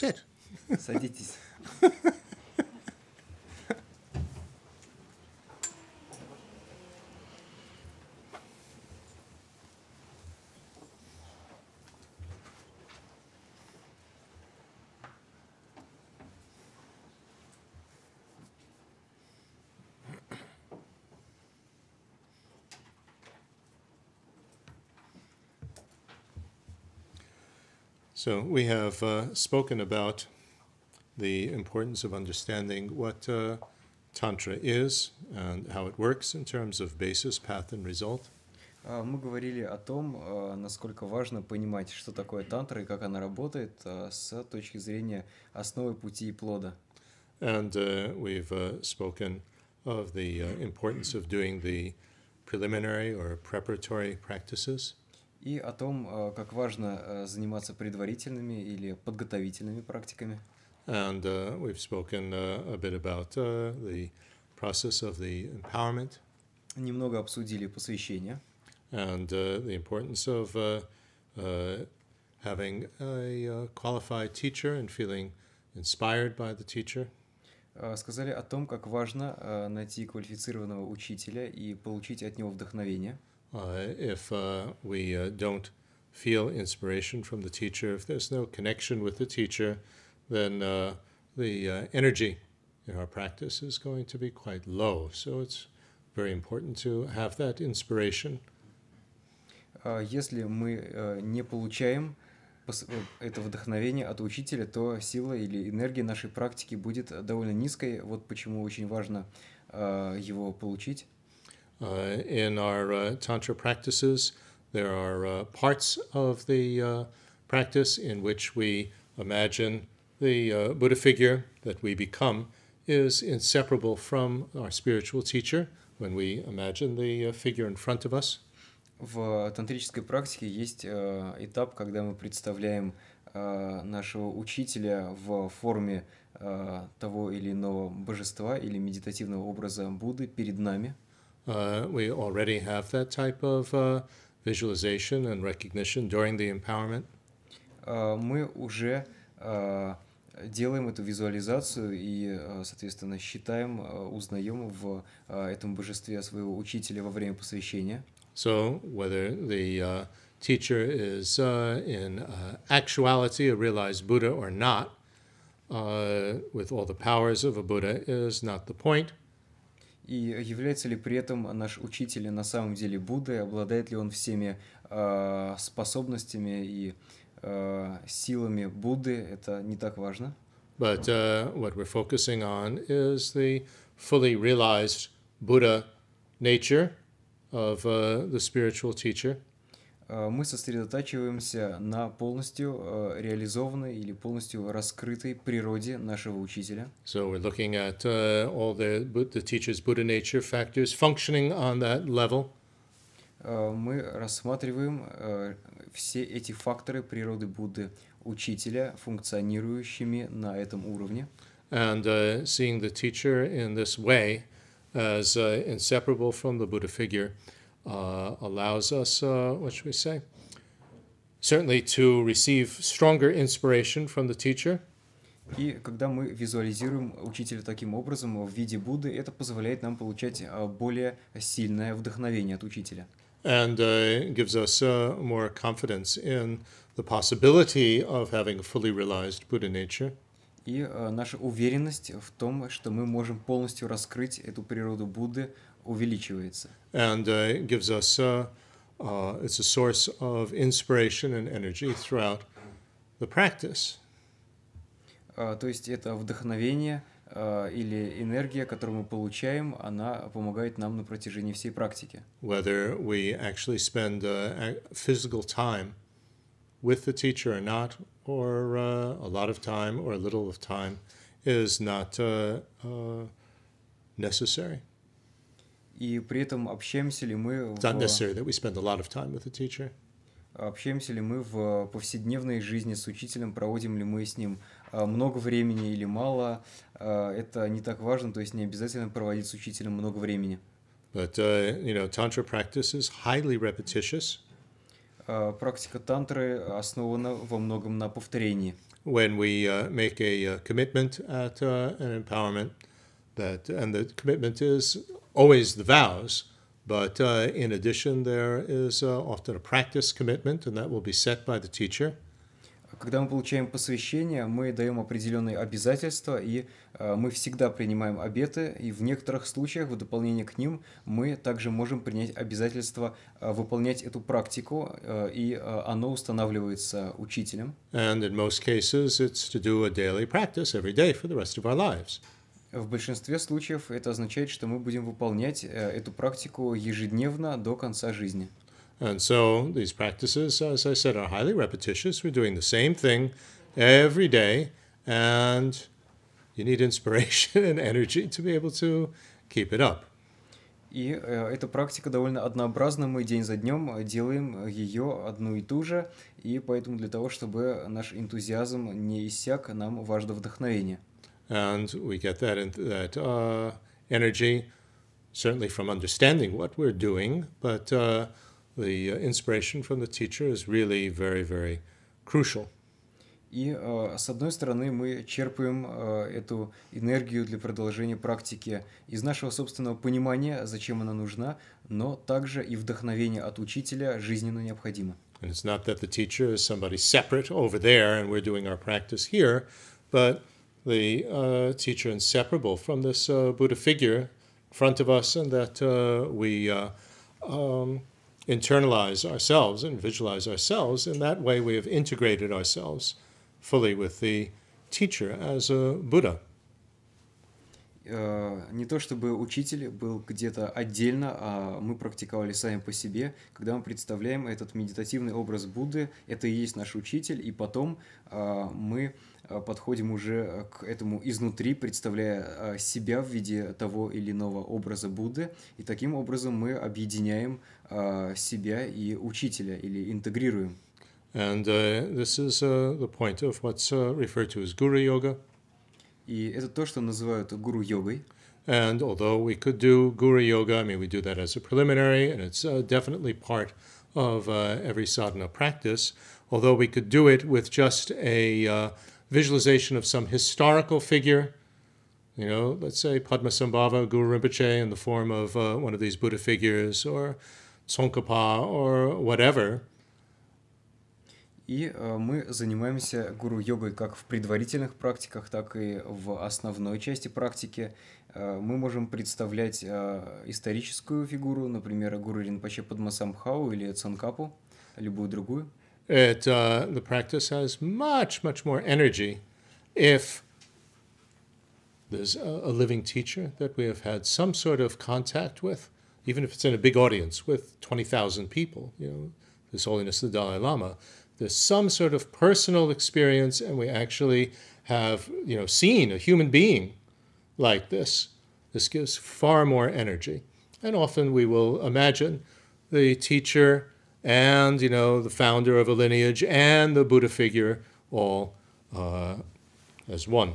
That's it. I So we have uh, spoken about the importance of understanding what uh, Tantra is and how it works in terms of basis, path and result. Мы говорили о том, насколько важно понимать, что такое тантра и как она работает с точки зрения основы пути и плода. And uh, we've uh, spoken of the uh, importance of doing the preliminary or preparatory practices. и о том, э, как важно э, заниматься предварительными или подготовительными практиками. And uh, we've spoken uh, a bit about uh, the process of the empowerment. Немного обсудили посвящение. And uh, the importance of uh, uh, having a uh, qualified teacher and feeling inspired by the teacher. Э, сказали о том, как важно найти квалифицированного учителя и получить от него вдохновение. Uh, if uh, we uh, don't feel inspiration from the teacher, if there's no connection with the teacher, then the energy in our practice is going to be quite low. So it's very important to have that inspiration. Если мы э, не получаем э, это вдохновение от учителя, то сила или энергия нашей практики будет довольно низкой. Вот почему очень важно э, его получить. Uh, in our uh, Tantra practices, there are uh, parts of the practice in which we imagine the Buddha figure that we become is inseparable from our spiritual teacher when we imagine the figure in front of us. В тантрической практике есть э, этап, когда мы представляем э, нашего учителя в форме э, того или иного божества или медитативного образа Будды перед нами. Uh, we already have that type of uh, visualization and recognition during the empowerment. Uh, мы уже uh, делаем эту визуализацию и, uh, соответственно, считаем, uh, узнаем в этом божестве своего учителя во время посвящения. So whether the uh, teacher is uh, in uh, actuality a realized Buddha or not, with all the powers of a Buddha, is not the point. И является ли при этом наш учитель на самом деле Буддой, обладает ли он всеми э, способностями и э, силами Будды, это не так важно. But uh, what we're focusing on is the fully realized Buddha nature of uh, the spiritual teacher. Э, мы сосредотачиваемся на полностью э, реализованной или полностью раскрытой природе нашего учителя. So we're looking at uh, all the, the teacher's Buddha nature factors functioning on that level. Э, мы рассматриваем все эти факторы природы Будды, учителя, функционирующими на этом уровне. And uh, seeing the teacher in this way as uh, inseparable from the Buddha figure – Uh, allows us, uh, what should we say, certainly to receive stronger inspiration from the teacher. И когда мы визуализируем учителя таким образом в виде Будды, это позволяет нам получать а, более сильное вдохновение от учителя. And uh, gives us uh, more confidence in the possibility of having fully realized Buddha nature. И uh, наша уверенность в том, что мы можем полностью раскрыть эту природу Будды увеличивается. And uh, gives us, uh, uh, it's a source of inspiration and energy throughout the practice. то есть это вдохновение или энергия, которую мы получаем, она помогает нам на протяжении всей практики. Whether we actually spend uh, physical time with the teacher or not, or uh, a lot of time or a little of time, is not uh, uh, necessary. И при этом общаемся ли мы... It's not necessary that we spend a lot of time with the teacher. Общаемся ли мы в э, повседневной жизни с учителем, проводим ли мы с ним э, много времени или мало, э, это не так важно, то есть не обязательно проводить с учителем много времени. But, uh, you know, tantra practice is highly repetitious. практика тантры основана во многом на повторении. When we uh, make a commitment at an empowerment, that and the commitment is always the vows, but uh, in addition, there is uh, often a practice commitment, and that will be set by the teacher. Когда мы получаем посвящение, мы даем определенные обязательства, и э, мы всегда принимаем обеты, и в некоторых случаях, в дополнение к ним, мы также можем принять обязательство э, выполнять эту практику, э, и э, оно устанавливается учителем. В большинстве случаев это означает, что мы будем выполнять э, эту практику ежедневно до конца жизни. And so these practices, as I said, are highly repetitious. We're doing the same thing every day, and you need inspiration and energy to be able to keep it up. И э, эта практика довольно однообразна, мы день за днем делаем ее одну и ту же, и поэтому для того, чтобы наш энтузиазм не иссяк, нам важно вдохновение. And we get that, in, that uh, energy, certainly from understanding what we're doing, but uh, the uh, inspiration from the teacher is really very, very crucial. И э, с одной стороны мы черпаем э, эту энергию для продолжения практики из нашего собственного понимания, зачем она нужна, но также и вдохновение от учителя жизненно необходимо. And it's not that the teacher is somebody separate over there and we're doing our practice here, but the uh, teacher inseparable from this uh, Buddha figure in front of us, and that uh, we um, internalize ourselves and visualize ourselves. In that way, we have integrated ourselves fully with the teacher as a Buddha. не то чтобы учитель был где-то отдельно, а мы практиковали сами по себе, когда мы представляем этот медитативный образ Будды, это и есть наш учитель, и потом мы подходим уже к этому изнутри, представляя себя в виде того или иного образа Будды, и таким образом мы объединяем себя и учителя или интегрируем. And uh, this is uh, the point of what's uh, referred to as Guru Yoga. И это то, что называют гуру йогой. And although we could do Guru Yoga, I mean, we do that as a preliminary, and it's uh, definitely part of uh, every sadhana practice. Although we could do it with just a uh, visualization of some historical figure, you know, let's say Padmasambhava, Guru Rinpoche in the form of uh, one of these Buddha figures or Tsongkhapa or whatever. И э, мы занимаемся гуру-йогой как в предварительных практиках, так и в основной части практики. Э, мы можем представлять э, историческую фигуру, например, гуру Ринпоче Падмасамбхау или Цанкапу, любую другую. it, uh, the practice has much, much more energy if there's a, a, living teacher that we have had some sort of contact with, even if it's in a big audience with 20,000 people, you know, His Holiness the Dalai Lama. There's some sort of personal experience, and we actually have, you know, seen a human being like this. This gives far more energy. And often we will imagine the teacher and you know the founder of a lineage and the Buddha figure all uh, as one.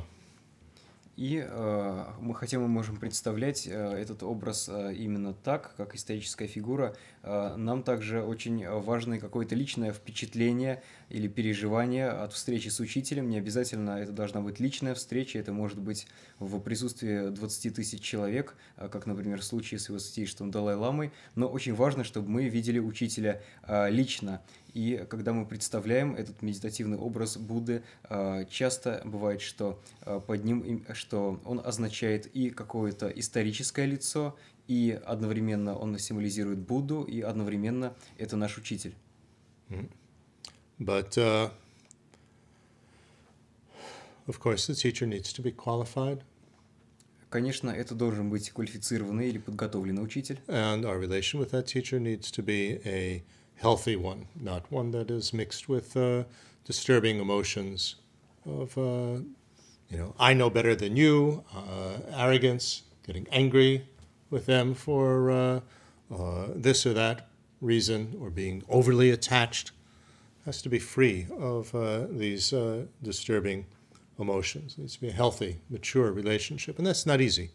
И э, мы хотя мы можем представлять э, этот образ э, именно так, как историческая фигура. Э, нам также очень важно какое-то личное впечатление или переживания от встречи с учителем. Не обязательно это должна быть личная встреча, это может быть в присутствии 20 тысяч человек, а, как, например, в случае с его святейшим Далай-Ламой. Но очень важно, чтобы мы видели учителя а, лично. И когда мы представляем этот медитативный образ Будды, а, часто бывает, что под ним, что он означает и какое-то историческое лицо, и одновременно он символизирует Будду, и одновременно это наш учитель. But uh, of course, the teacher needs to be qualified. Конечно, это должен быть квалифицированный или подготовленный учитель. And our relation with that teacher needs to be a healthy one, not one that is mixed with uh, disturbing emotions of, uh, you know, I know better than you, uh, arrogance, getting angry with them for uh, uh, this or that reason, or being overly attached has to be free of uh, these uh, disturbing emotions. It needs to be a healthy, mature relationship, and that's not easy.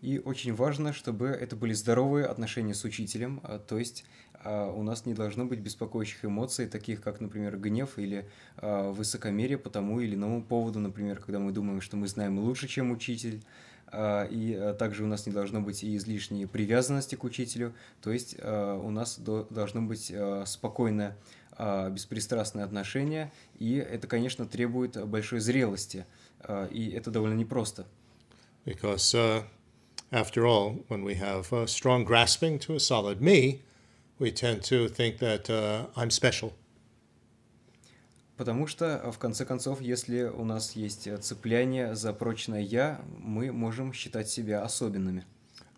И очень важно, чтобы это были здоровые отношения с учителем, а, то есть а, у нас не должно быть беспокоящих эмоций, таких как, например, гнев или а, высокомерие по тому или иному поводу, например, когда мы думаем, что мы знаем лучше, чем учитель, и также у нас не должно быть и излишней привязанности к учителю, то есть у нас должно быть спокойное а, беспристрастные отношения, и это, конечно, требует большой зрелости, а, и это довольно непросто. Because, uh, after all, when we have a strong grasping to a solid me, we tend to think that uh, I'm special. Потому что, в конце концов, если у нас есть цепляние за прочное «я», мы можем считать себя особенными.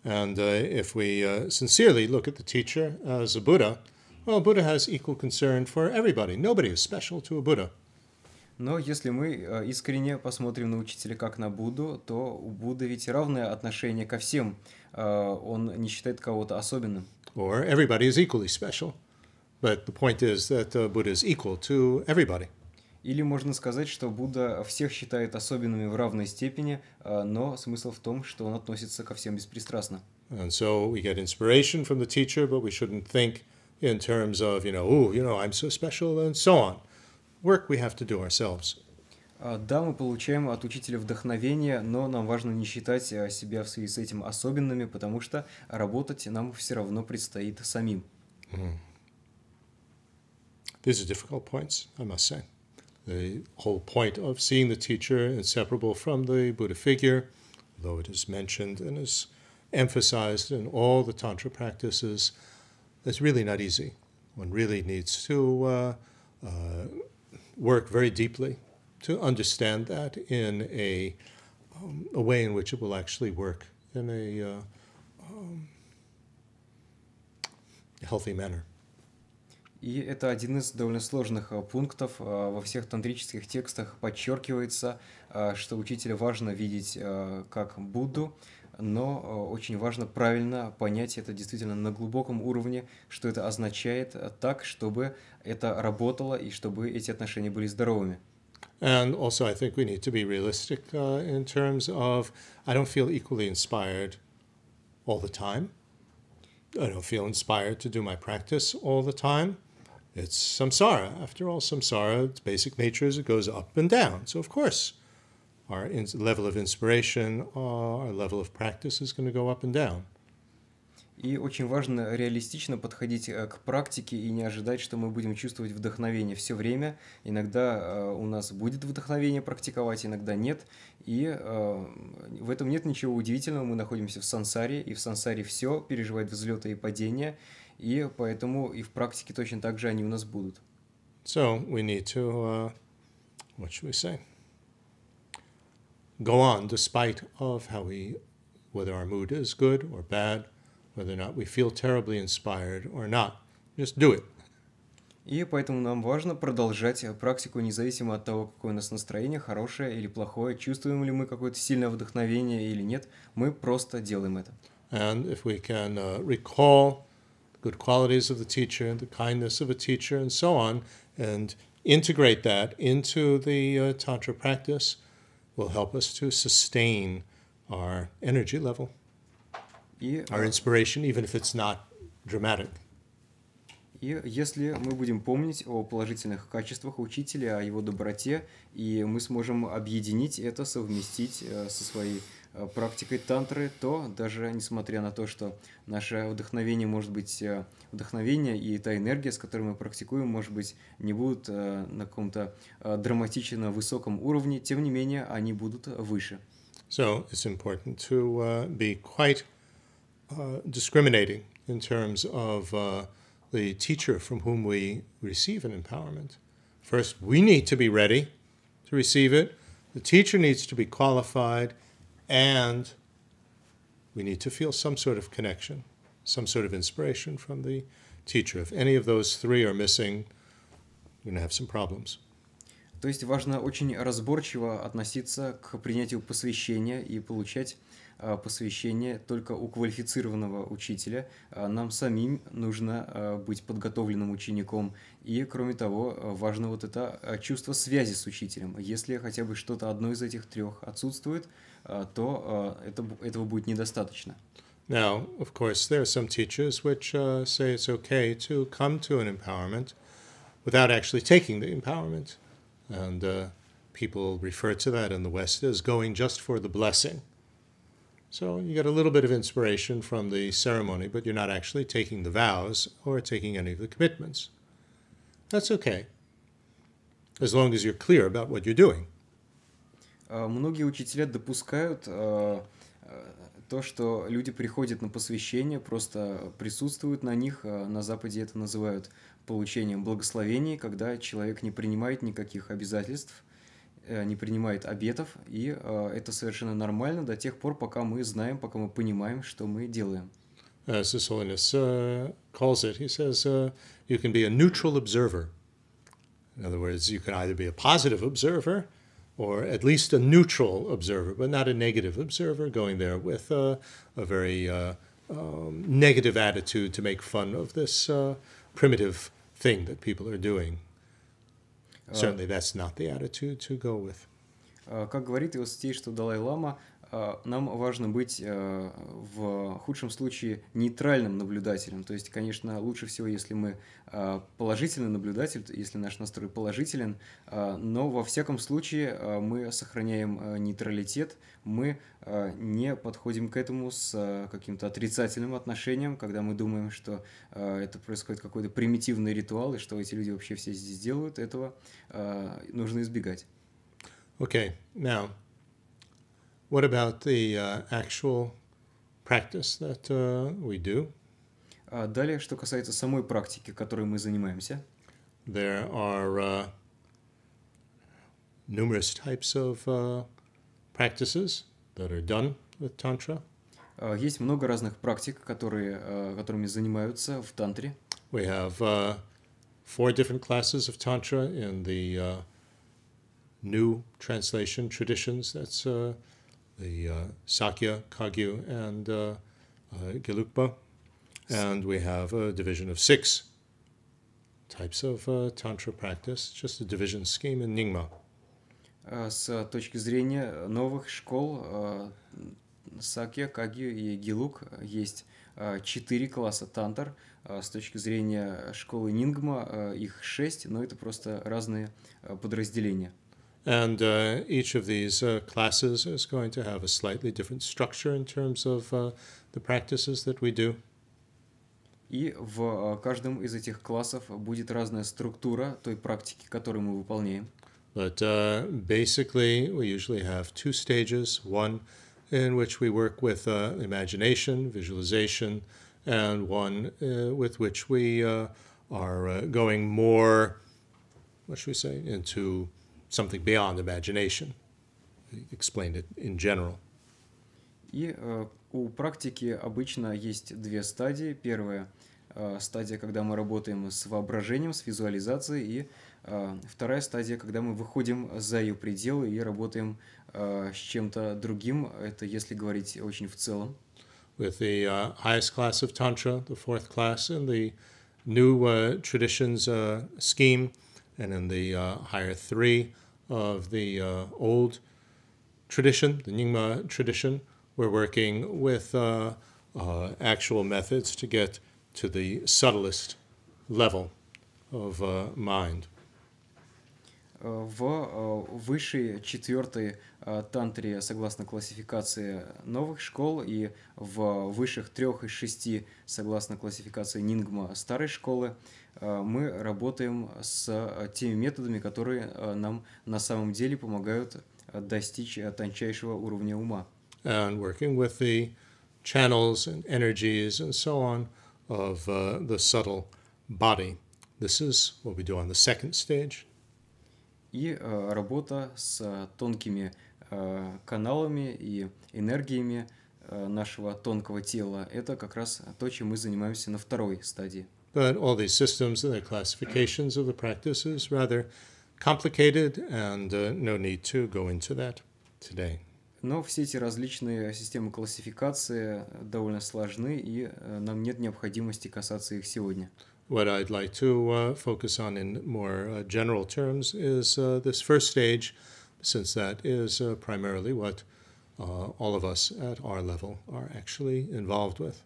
And uh, if we uh, sincerely look at the teacher as a Buddha, Well, Buddha has equal concern for everybody. Nobody is special to a Buddha. Но если мы искренне посмотрим на учителя как на Будду, то у Будды ведь равное отношение ко всем. Он не считает кого-то особенным. Or everybody is equally special. But the point is that Buddha is equal to everybody. Или можно сказать, что Будда всех считает особенными в равной степени, но смысл в том, что он относится ко всем беспристрастно. And so we get inspiration from the teacher, but we shouldn't think in terms of, you know, oh, you know, I'm so special and so on. Work we have to do ourselves. Да, мы получаем от учителя вдохновение, но нам важно не считать э, себя в связи с этим особенными, потому что работать нам все равно предстоит самим. Mm. These are difficult points, I must say. The whole point of seeing the teacher inseparable from the Buddha figure, though it is mentioned and is emphasized in all the Tantra practices, that's really not easy. One really needs to uh, uh, work very deeply to understand that in a, um, a way in which it will actually work in a uh, um, healthy manner. И это один из довольно сложных пунктов. Во всех тантрических текстах подчеркивается, что учителя важно видеть как Будду, но очень важно правильно понять это действительно на глубоком уровне, что это означает так, чтобы это работало и чтобы эти отношения были здоровыми. And also, I think we need to be realistic uh, in terms of I don't feel equally inspired all the time. I don't feel inspired to do my practice all the time. It's samsara. After all, samsara, its basic nature is it goes up and down. So, of course, our level of inspiration, our level of practice is going to go up and down. И очень важно реалистично подходить э, к практике и не ожидать, что мы будем чувствовать вдохновение все время. Иногда э, у нас будет вдохновение практиковать, иногда нет. И э, в этом нет ничего удивительного. Мы находимся в сансаре, и в сансаре все переживает взлеты и падения. И поэтому и в практике точно так же они у нас будут. So we need to, uh, what should we say? go on despite of how we, whether our mood is good or bad, whether or not we feel terribly inspired or not. Just do it. И поэтому нам важно продолжать практику независимо от того, какое у нас настроение, хорошее или плохое, чувствуем ли мы какое-то сильное вдохновение или нет, мы просто делаем это. And if we can uh, recall good qualities of the teacher, the kindness of a teacher, and so on, and integrate that into the uh, Tantra practice – will help us to sustain our energy level, и, our а, inspiration, even if it's not dramatic. И если мы будем помнить о положительных качествах учителя, о его доброте, и мы сможем объединить это, совместить э, со своей Э, практикой тантры, то даже несмотря на то, что наше вдохновение может быть э, вдохновение и та энергия, с которой мы практикуем, может быть, не будут э, на каком-то драматично высоком уровне, тем не менее они будут выше. So it's important to uh, be quite uh, discriminating in terms of uh, the teacher from whom we receive an empowerment. First, we need to be ready to receive it. The teacher needs to be qualified. And we need to feel some sort of connection, some sort of inspiration from the teacher. If any of those three are missing, you're going to have some problems. То есть важно очень разборчиво относиться к принятию посвящения и получать Э, посвящение только у квалифицированного учителя. Э, нам самим нужно э, быть подготовленным учеником. И, кроме того, важно вот это чувство связи с учителем. Если хотя бы что-то одно из этих трех отсутствует, то это, этого будет недостаточно. Now, of course, there are some teachers which uh, say it's okay to come to an empowerment without actually taking the empowerment. And uh, people refer to that in the West as going just for the blessing. So you get a little bit of inspiration from the ceremony, but you're not actually taking the vows or taking any of the commitments. That's okay, as long as you're clear about what you're doing. А, многие учителя допускают а, а, то, что люди приходят на посвящение, просто присутствуют на них, на Западе это называют получением благословений, когда человек не принимает никаких обязательств – не принимает обетов, и это совершенно нормально до тех пор, пока мы знаем, пока мы понимаем, что мы делаем. As His Holiness uh, calls it, he says, uh, you can be a neutral observer. In other words, you can either be a positive observer or at least a neutral observer, but not a negative observer, going there with uh, a very uh, um, negative attitude to make fun of this uh, primitive thing that people are doing. Certainly uh, that's not the attitude to go with. Uh, как говорит его Иосиф, что Далай-Лама Э, нам важно быть э, в худшем случае нейтральным наблюдателем. То есть, конечно, лучше всего, если мы э, положительный наблюдатель, если наш настрой положителен, но во всяком случае мы сохраняем нейтралитет, мы не подходим к этому с каким-то отрицательным отношением, когда мы думаем, что это происходит какой-то примитивный ритуал, и что эти люди вообще все здесь делают, этого нужно избегать. Okay, now What about the uh, actual practice that uh, we do? Uh, далее, что касается самой практики, которой мы занимаемся. There are uh, numerous types of uh, practices that are done with Tantra. Uh, есть много разных практик, которые, uh, которыми занимаются в тантре. We have uh, four different classes of Tantra in the uh, new translation traditions that's uh, the uh, Sakya, Kagyu, and uh, uh, Gelugpa. And we have a division of six types of uh, Tantra practice, just a division scheme in Nyingma. С точки зрения новых школ Сакья, Кагью и Гилук есть четыре класса тантр. С точки зрения школы Нингма их шесть, но это просто разные подразделения. And uh, each of these uh, classes is going to have a slightly different structure in terms of uh, the practices that we do. И в каждом из этих классов будет разная структура той практики, которую мы выполняем. But uh, basically, we usually have two stages. One in which we work with uh, imagination, visualization, and one uh, with which we uh, are uh, going more, what should we say, into something beyond imagination. He explained it in general. И э, у практики обычно есть две стадии. Первая э, стадия, когда мы работаем с воображением, с визуализацией, и э, вторая стадия, когда мы выходим за ее пределы и работаем э, с чем-то другим. Это если говорить очень в целом. With the uh, highest class of tantra, the fourth class, and the new uh, traditions uh, scheme, and in the higher three, of the uh, old tradition, the Nyingma tradition. We're working with uh, uh actual methods to get to the subtlest level of uh, mind. Э, э, в высшей четвертой Э, тантре согласно классификации новых школ и в высших трех из шести согласно классификации Нингма старой школы э, мы работаем с э, теми методами, которые нам на самом деле помогают достичь тончайшего уровня ума. And working with the channels and energies and so on of uh, the subtle body. This is what we do on the second stage. И uh, работа с uh, тонкими Э, каналами и энергиями э, нашего тонкого тела. Это как раз то, чем мы занимаемся на второй стадии. But all these systems and the classifications of the practices rather complicated, and uh, no need to go into that today. Но все эти различные системы классификации довольно сложны, и э, нам нет необходимости касаться их сегодня. What I'd like to uh, focus on in more uh, general terms is uh, this first stage, uh, since that is uh, primarily what uh, all of us at our level are actually involved with.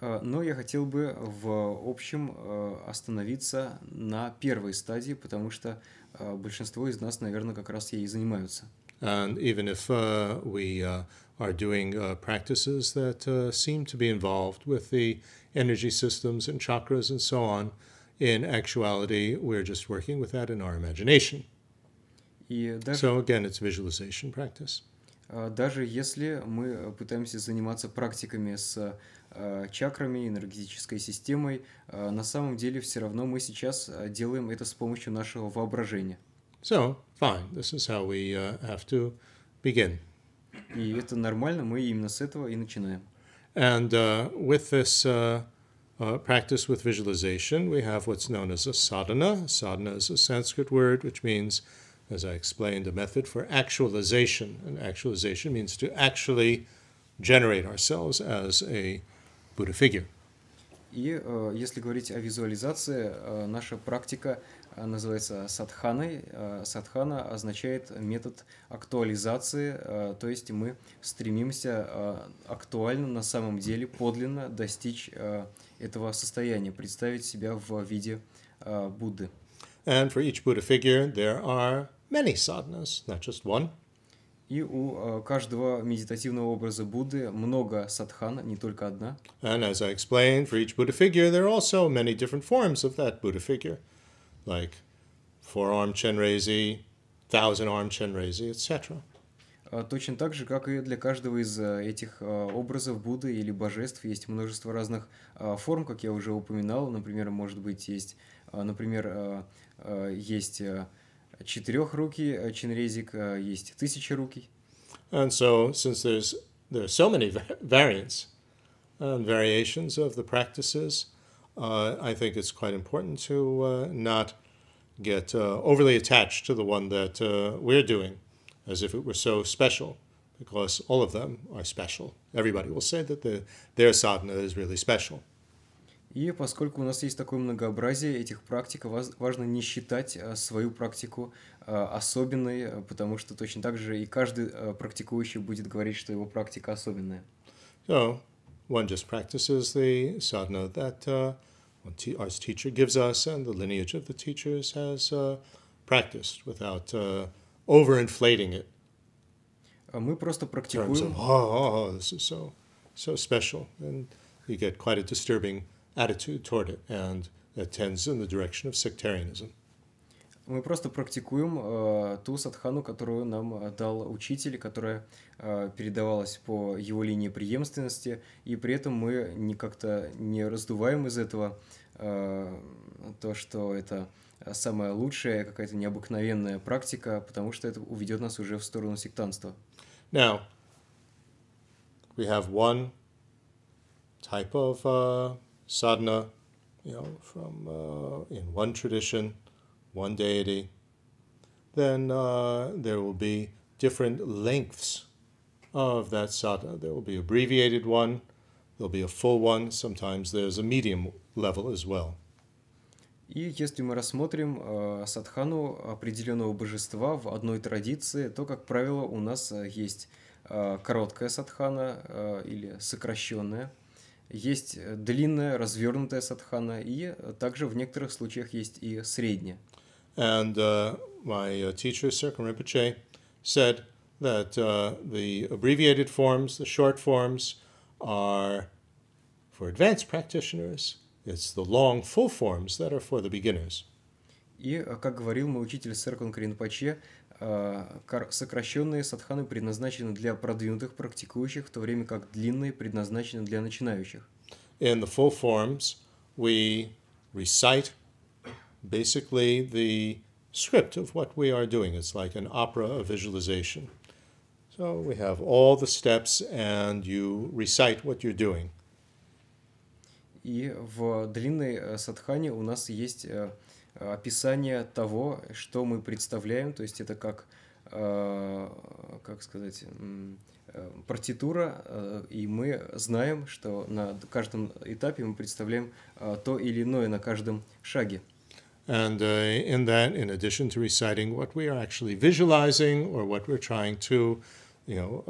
Э, но я хотел бы в общем э, остановиться на первой стадии, потому что э, большинство из нас, наверное, как раз ей и занимаются. And even if uh, we uh, are doing uh, practices that uh, seem to be involved with the energy systems and chakras and so on, in actuality, we're just working with that in our imagination. И даже... So again, it's visualization practice. А, даже если мы э, пытаемся заниматься практиками с э, чакрами, энергетической системой, э, на самом деле все равно мы сейчас делаем это с помощью нашего воображения. So, fine, this is how we have to begin. И это нормально, мы именно с этого и начинаем. And uh, with this uh, uh, practice with visualization, we have what's known as a sadhana. Sadhana is a Sanskrit word which means uh, as I explained, a method for actualization. And actualization means to actually generate ourselves as a Buddha figure. И э, если говорить о визуализации, э, наша практика э, называется садханой. Э, садхана означает метод актуализации, э, то есть мы стремимся э, актуально, на самом деле, подлинно достичь э, этого состояния, представить себя в виде э, Будды. And for each Buddha figure there are many sadhanas, not just one. И у э, каждого медитативного образа Будды много садхан, не только одна. And as I explained, for each Buddha figure, there are also many different forms of that Buddha figure, like four-armed chenrezi, thousand-armed Chenrezig, etc. А точно так же, как и для каждого из э, этих э, образов Будды или божеств есть множество разных форм, как я уже упоминал. Например, может быть, есть, например, есть Э, чинрезик, э, есть And so, since there's there are so many variants and variations of the practices, uh, I think it's quite important to uh, not get uh, overly attached to the one that uh, we're doing as if it were so special, because all of them are special. Everybody will say that the, their sadhana is really special. И поскольку у нас есть такое многообразие этих практик, важно не считать а, свою практику а, особенной, а, потому что точно так же и каждый практикующий будет говорить, что его практика особенная. So, one just practices the sadhana that uh, our teacher gives us and the lineage of the teachers has uh, practiced without uh, overinflating it. Мы просто практикуем... Of, oh, oh, oh, this is so, so special. And you get quite a disturbing attitude toward it, and that tends in the direction of sectarianism. Мы просто практикуем э, ту садхану, которую нам э, дал учитель, которая э, передавалась по его линии преемственности, и при этом мы не как-то не раздуваем из этого э, то, что это самая лучшая какая-то необыкновенная практика, потому что это уведет нас уже в сторону сектанства. Now, we have one type of uh, sadhana, you know, from uh, in one tradition, one deity, then uh, there will be different lengths of that sadhana. There will be abbreviated one, there'll be a full one, sometimes there's a medium level as well. И если мы рассмотрим э, садхану определенного божества в одной традиции, то, как правило, у нас э, есть э, короткая садхана э, или сокращенная есть длинная, развернутая садхана, и также в некоторых случаях есть и средняя. And uh, my teacher, Serkan Rinpoche, said that uh, the abbreviated forms, the short forms, are for advanced practitioners. It's the long, full forms that are for the beginners. И, как говорил мой учитель Серкан Кринпаче, Сокращенные садханы предназначены для продвинутых практикующих, в то время как длинные предназначены для начинающих. In the full forms we recite basically the script of what we are doing. It's like an opera of visualization. So we have all the steps and you recite what you're doing. И в длинной садхане у нас есть описание того, что мы представляем, то есть это как, как сказать, партитура, и мы знаем, что на каждом этапе мы представляем то или иное на каждом шаге. And uh, in that, in addition to reciting what we are actually visualizing or what we're trying to, you know,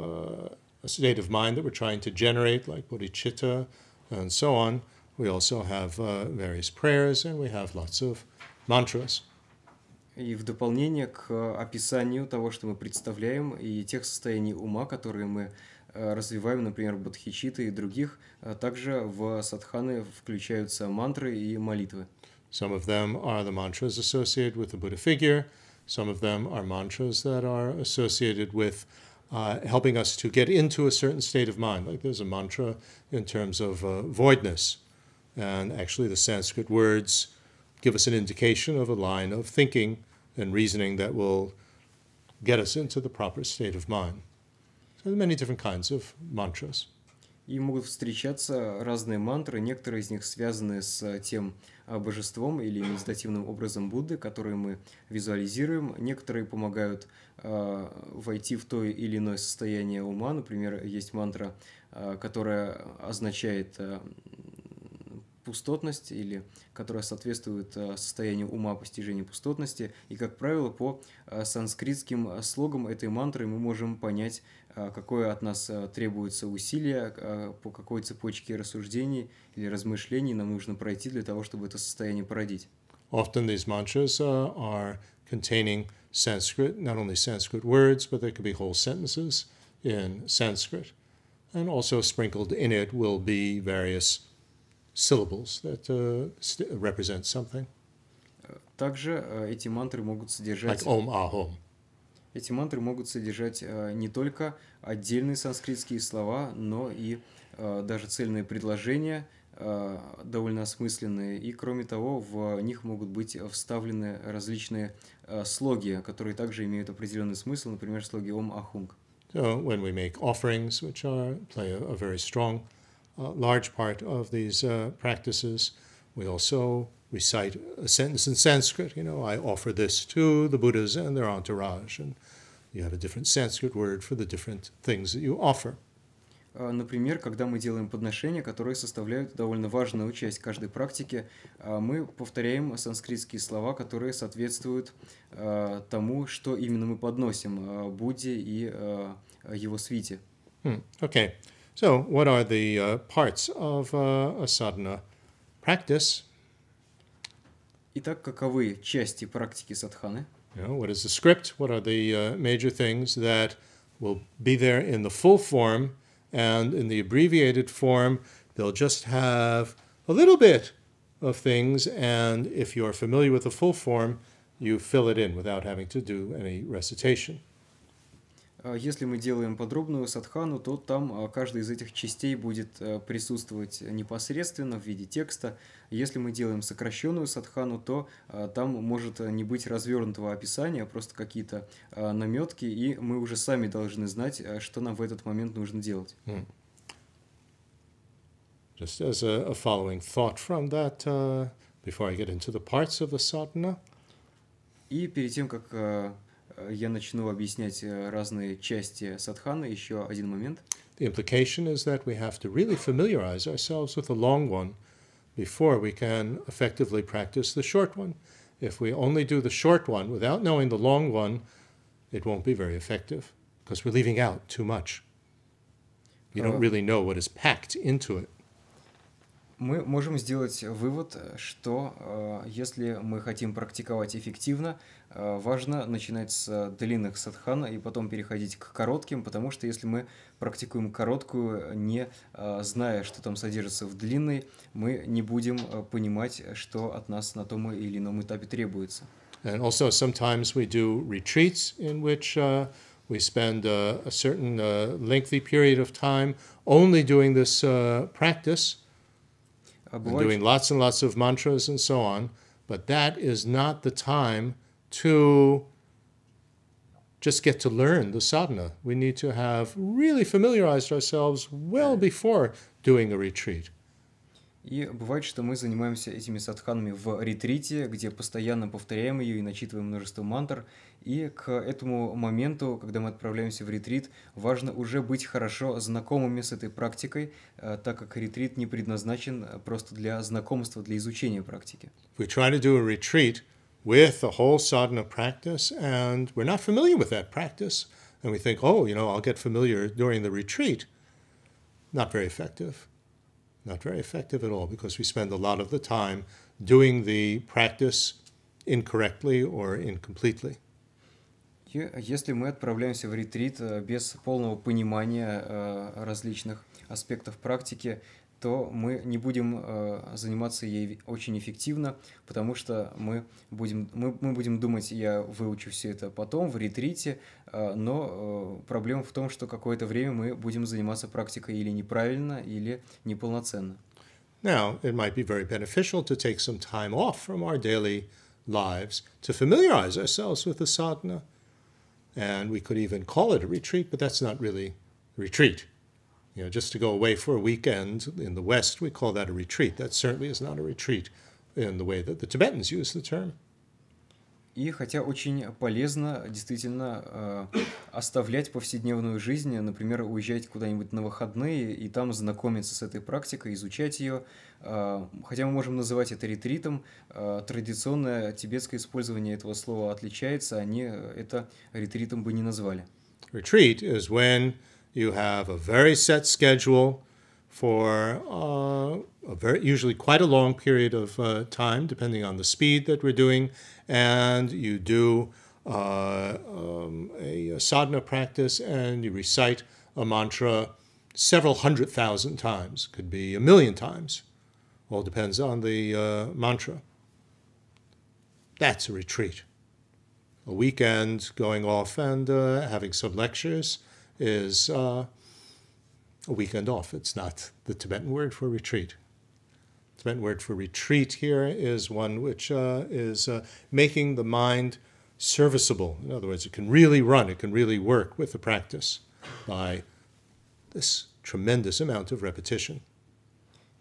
uh, a state of mind that we're trying to generate, like bodhicitta and so on, we also have uh, various prayers and we have lots of mantras. И в дополнение к описанию того, что мы представляем, и тех состояний ума, которые мы э, развиваем, например, бодхичиты и других, э, также в садханы включаются мантры и молитвы. Some of them are the mantras associated with the Buddha figure. Some of them are mantras that are associated with uh, helping us to get into a certain state of mind. Like there's a mantra in terms of uh, voidness. And actually, the Sanskrit words give us an indication of a line of thinking and reasoning that will get us into the proper state of mind. So there are many different kinds of mantras. И могут встречаться разные мантры, некоторые из них связаны с э, тем э, божеством или медитативным образом Будды, который мы визуализируем. Некоторые помогают э, войти в то или иное состояние ума. Например, есть мантра, э, которая означает э, пустотность или которая соответствует э, состоянию ума постижения пустотности. И, как правило, по э, санскритским э, слогам этой мантры мы можем понять, какое от нас требуется усилие, по какой цепочке рассуждений или размышлений нам нужно пройти для того, чтобы это состояние породить. Often these mantras are containing Sanskrit, not only Sanskrit words, but there could be whole sentences in Sanskrit. And also sprinkled in it will be various syllables that uh, represent something. Э, также э, эти мантры могут содержать... Like om, ah, om. Эти мантры могут содержать э, не только отдельные санскритские слова, но и даже цельные предложения, довольно осмысленные. И кроме того, в них могут быть вставлены различные слоги, которые также имеют определенный смысл, например, слоги Ом Ахунг. Ah, so when we make offerings, which are, play a, a very strong uh, large part of these uh, practices. We also recite a sentence in Sanskrit. You know, I offer this to the Buddhas and their entourage. And you have a different Sanskrit word for the different things that you offer. Например, когда мы делаем подношения, которые составляют довольно важную часть каждой практики, мы повторяем санскритские слова, которые соответствуют тому, что именно мы подносим Будде и его свите. Hmm. Okay. So, what are the uh, parts of uh, a sadhana practice? Итак, каковы части практики садханы? You know, what is the script? What are the uh, major things that will be there in the full form and in the abbreviated form? They'll just have a little bit of things, and if you're familiar with the full form, you fill it in without having to do any recitation. А если мы делаем подробную садхану, то там а, каждая из этих частей будет э, присутствовать непосредственно в виде текста. Если мы делаем сокращенную садхану, то а, там может э, не быть развернутого описания, а просто какие-то наметки, и мы уже сами должны знать, э, что нам в этот момент нужно делать. Mm. Just as a, a following thought from that, uh, before I get into the parts of the sadhana. И перед тем, как я начну объяснять разные части садханы, еще один момент. The implication is that we have to really familiarize ourselves with the long one before we can effectively practice the short one. If we only do the short one without knowing the long one, it won't be very effective because we're leaving out too much. You don't really know what is packed into it. Мы можем сделать вывод, что если мы хотим практиковать эффективно, Э, важно начинать с длинных садхана и потом переходить к коротким, потому что если мы практикуем короткую, не э, зная, что там содержится в длинной, мы не будем э, понимать, что от нас на том или ином этапе требуется. And also sometimes we do retreats in which uh, we spend a, a certain uh, lengthy period of time only doing this uh, practice, а and doing lots and lots of mantras and so on, but that is not the time – to just get to learn the sadhana. We need to have really familiarized ourselves well before doing a retreat. И бывает, что мы занимаемся этими садханами в ретрите, где постоянно повторяем ее и начитываем множество мантр. И к этому моменту, когда мы отправляемся в ретрит, важно уже быть хорошо знакомыми с этой практикой, э, так как ретрит не предназначен просто для знакомства, для изучения практики. We try to do a retreat – with the whole sadhana practice, and we're not familiar with that practice. And we think, oh, you know, I'll get familiar during the retreat. Not very effective. Not very effective at all because we spend a lot of the time doing the practice incorrectly or incompletely. Если мы отправляемся в ретрит э, без полного понимания э, различных аспектов практики, то мы не будем э, заниматься ей очень эффективно, потому что мы будем, мы, мы будем думать, я выучу все это потом в ретрите, э, но э, проблема в том, что какое-то время мы будем заниматься практикой или неправильно, или неполноценно. Now, it might be very beneficial to take some time off from our daily lives to familiarize ourselves with the sadhana. And we could even call it a retreat, but that's not really retreat. You know, just to go away for a weekend in the West, we call that a retreat. That certainly is not a retreat in the way that the Tibetans use the term. И хотя очень полезно действительно э, оставлять повседневную жизнь, например, уезжать куда-нибудь на выходные и там знакомиться с этой практикой, изучать ее, э, хотя мы можем называть это ретритом, э, традиционное тибетское использование этого слова отличается, они это ретритом бы не назвали. Retreat is when You have a very set schedule for uh, a very, usually quite a long period of uh, time, depending on the speed that we're doing, and you do uh, um, a, sadhana practice and you recite a mantra several hundred thousand times, could be a million times. All depends on the uh, mantra. That's a retreat. A weekend going off and uh, having some lectures is uh, a weekend off. It's not the Tibetan word for retreat. The Tibetan word for retreat here is one which uh, is uh, making the mind serviceable. In other words, it can really run, it can really work with the practice by this tremendous amount of repetition.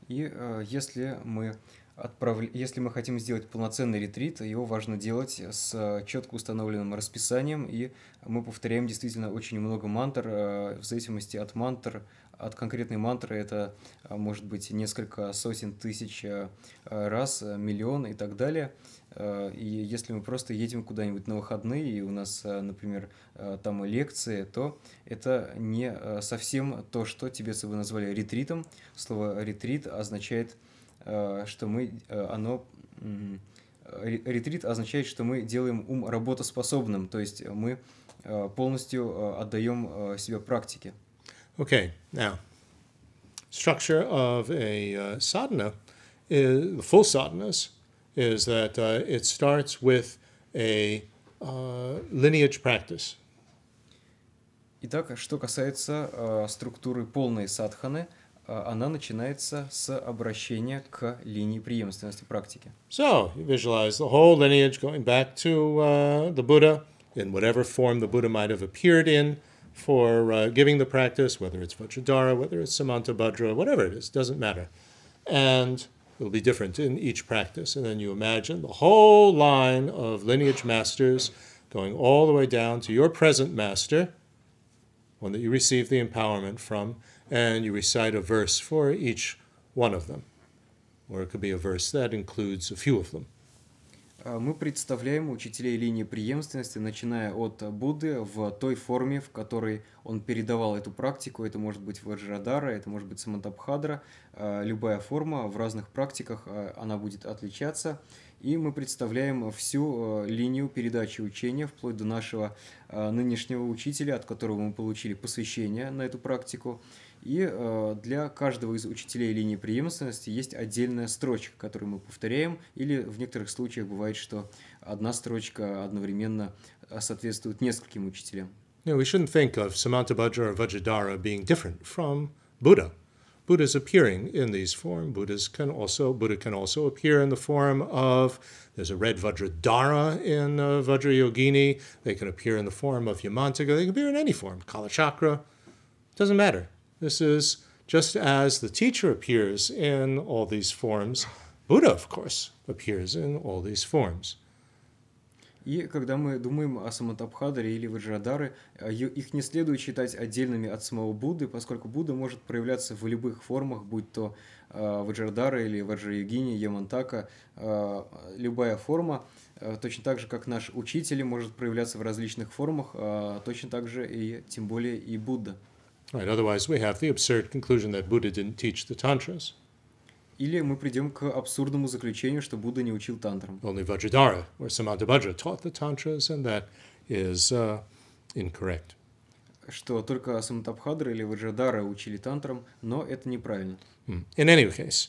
И э, если мы отправ... если мы хотим сделать полноценный ретрит, его важно делать с э, четко установленным расписанием, и мы повторяем действительно очень много мантр, э, в зависимости от мантр, от конкретной мантры это э, может быть несколько сотен тысяч раз, миллион и так далее. И если мы просто едем куда-нибудь на выходные, и у нас, например, там лекции, то это не совсем то, что тибетцы бы назвали ретритом. Слово «ретрит» означает Э, что мы, э, оно, ретрит означает, что мы делаем ум работоспособным, то есть мы э, полностью отдаем себя практике. Okay, now, structure of a sadhana, is, full sadhanas, is that uh, it starts with a uh, lineage practice. Итак, что касается структуры полной садханы – Э, она начинается с обращения к линии преемственности практики. So, you visualize the whole lineage going back to uh, the Buddha in whatever form the Buddha might have appeared in for uh, giving the practice, whether it's Vajradhara, whether it's Samantabhadra, whatever it is, doesn't matter. And it'll be different in each practice. And then you imagine the whole line of lineage masters going all the way down to your present master, one that you receive the empowerment from, and you recite a verse for each one of them. Or it could be a verse that includes a few of them. Э, мы представляем учителей линии преемственности, начиная от Будды, в той форме, в которой он передавал эту практику. Это может быть Ваджрадара, это может быть Самантабхадра. Э, любая форма в разных практиках, э, она будет отличаться. И мы представляем всю линию передачи учения, вплоть до нашего нынешнего учителя, от которого мы получили посвящение на эту практику. И для каждого из учителей линии преемственности есть отдельная строчка, которую мы повторяем, или в некоторых случаях бывает, что одна строчка одновременно соответствует нескольким учителям. You know, we shouldn't think of Samantabhadra or Vajradhara being different from Buddha. Buddha's appearing in these form. Buddhas can also Buddha can also appear in the form of there's a red Vajradhara in uh, Vajrayogini. They can appear in the form of Yamantaka. They can appear in any form. Kalachakra doesn't matter. This is just as the teacher appears in all these forms, Buddha, of course, appears in all these forms. И когда мы думаем о саматабхадре или ваджрадаре, а, их не следует считать отдельными от самого Будды, поскольку Будда может проявляться в любых формах, будь то э, ваджрадара или ваджраюгини, ямантака, э, любая форма, э, точно так же, как наш учитель может проявляться в различных формах, э, точно так же и тем более и Будда. Right, otherwise we have the absurd conclusion that Buddha didn't teach the tantras. Или мы придем к абсурдному заключению, что Будда не учил тантрам. Only Vajradhara or Samantabhadra taught the tantras, and that is uh, incorrect. Что только Саматабхадра или Ваджадара учили тантрам, но это неправильно. Hmm. In any case,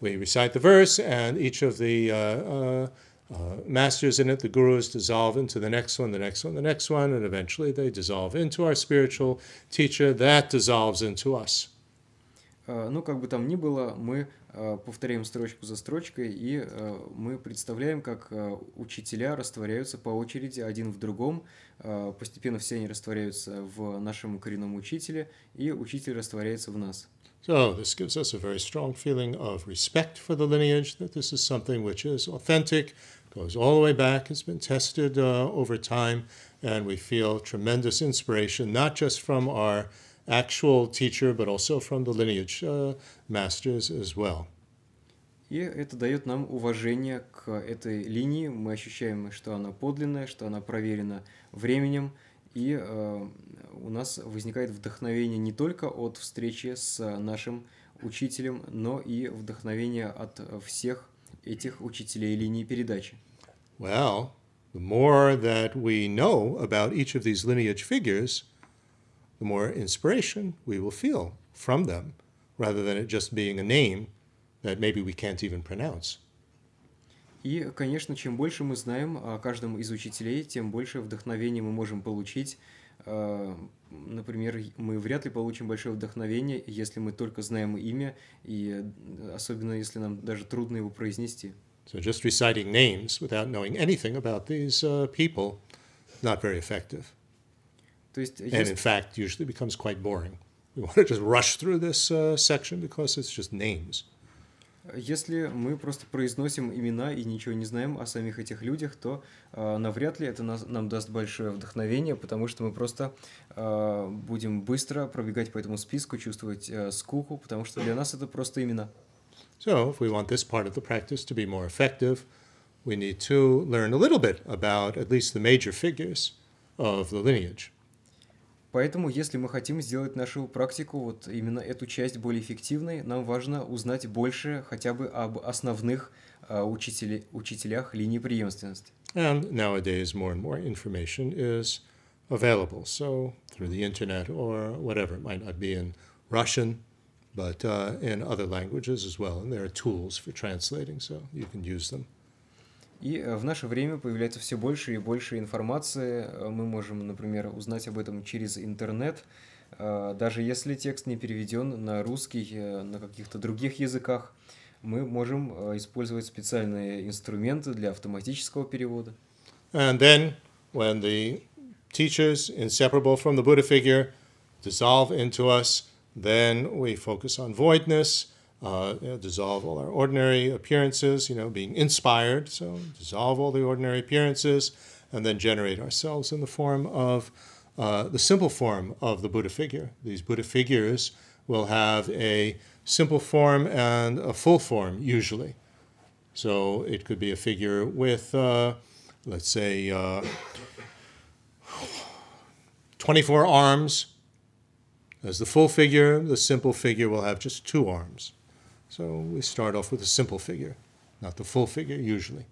we recite the verse, and each of the uh, uh, uh, masters in it, the gurus dissolve into the next one, the next one, the next one, and eventually they dissolve into our spiritual teacher. That dissolves into us. Ну, как бы там ни было, мы повторяем строчку за строчкой, и мы представляем, как учителя растворяются по очереди один в другом, постепенно все они растворяются в нашем коренном учителе, и учитель растворяется в нас. So this gives us a very strong feeling of respect for the lineage, that this is something which is authentic, goes all the way back. It's been tested uh, over time, and we feel tremendous inspiration, not just from our actual teacher, but also from the lineage uh, masters as well. И это дает нам уважение к этой линии. Мы ощущаем, что она подлинная, что она проверена временем, и э, у нас возникает вдохновение не только от встречи с нашим учителем, но и вдохновение от всех этих учителей линии передачи? Well, the more that we know about each of these lineage figures, the more inspiration we will feel from them, rather than it just being a name that maybe we can't even pronounce. И, конечно, чем больше мы знаем о каждом из учителей, тем больше вдохновения мы можем получить например, мы вряд ли получим большое вдохновение, если мы только знаем имя, и особенно если нам даже трудно его произнести. So just reciting names without knowing anything about these uh, people, not very effective. То есть, And in fact, usually becomes quite boring. We want to just rush through this uh, section because it's just names. Если мы просто произносим имена и ничего не знаем о самих этих людях, то э, навряд ли это нас, нам даст большое вдохновение, потому что мы просто э, будем быстро пробегать по этому списку, чувствовать э, скуку, потому что для нас это просто имена. So, if we want this part of the practice to be more effective, we need to learn a little bit about at least the major figures of the lineage. Поэтому, если мы хотим сделать нашу практику, вот именно эту часть более эффективной, нам важно узнать больше хотя бы об основных uh, учителе, учителях линии преемственности. And nowadays more and more information is available, so through the internet or whatever. It might not be in Russian, but uh, in other languages as well. And there are tools for translating, so you can use them. И э, в наше время появляется все больше и больше информации. Э, мы можем, например, узнать об этом через интернет, э, даже если текст не переведен на русский, на каких-то других языках. Мы можем использовать специальные инструменты для автоматического перевода. And then, when the teachers, inseparable from the Buddha figure, dissolve into us, then we focus on voidness – uh, you know, dissolve all our ordinary appearances, you know, being inspired. So dissolve all the ordinary appearances and then generate ourselves in the form of uh, the simple form of the Buddha figure. These Buddha figures will have a simple form and a full form usually. So it could be a figure with, uh, let's say, uh, 24 arms. As the full figure, the simple figure will have just two arms. So we start off with a simple figure, not the full figure usually.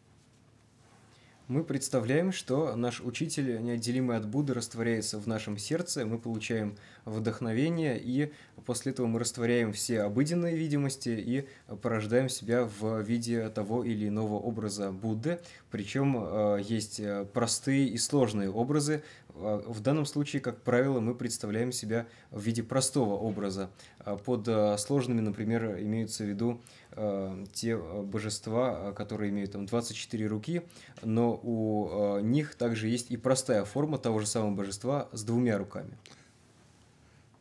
мы представляем, что наш учитель, неотделимый от Будды, растворяется в нашем сердце, мы получаем вдохновение, и после этого мы растворяем все обыденные видимости и порождаем себя в виде того или иного образа Будды. Причем э, есть э, простые и сложные образы. Э, в данном случае, как правило, мы представляем себя в виде простого образа. Под сложными, например, имеются в виду Э, те э, божества, э, которые имеют там 24 руки, но них также есть и простая форма того же самого божества с двумя руками.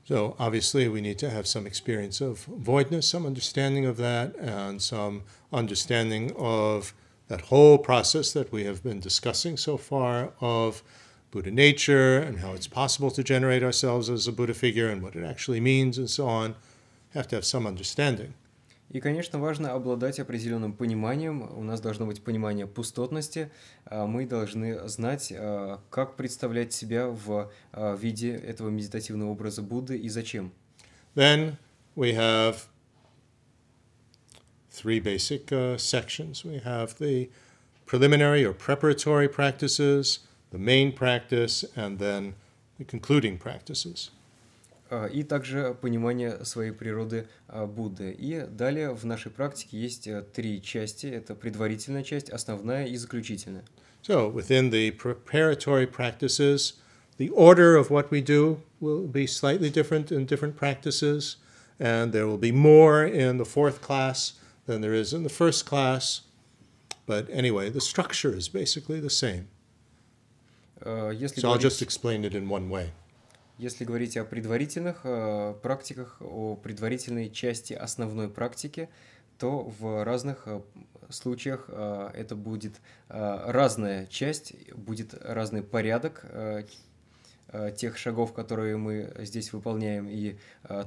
So obviously we need to have some experience of voidness, some understanding of that, and some understanding of that whole process that we have been discussing so far of Buddha nature and how it's possible to generate ourselves as a Buddha figure and what it actually means and so on. Have to have some understanding. И, конечно, важно обладать определенным пониманием. У нас должно быть понимание пустотности. А, мы должны знать, а, как представлять себя в а, виде этого медитативного образа Будды и зачем. Then we have three basic uh, sections. We have the preliminary or preparatory practices, the main practice, and then the concluding practices и также понимание своей природы Будды. И далее в нашей практике есть три части. Это предварительная часть, основная и заключительная. So within the preparatory practices, the order of what we do will be slightly different in different practices, and there will be more in the fourth class than there is in the first class. But anyway, the structure is basically the same. Uh, so говорить... I'll just explain it in one way. Если говорить о предварительных э, практиках, о предварительной части основной практики, то в разных э, случаях э, это будет э, разная часть, будет разный порядок э, э, тех шагов, которые мы здесь выполняем, и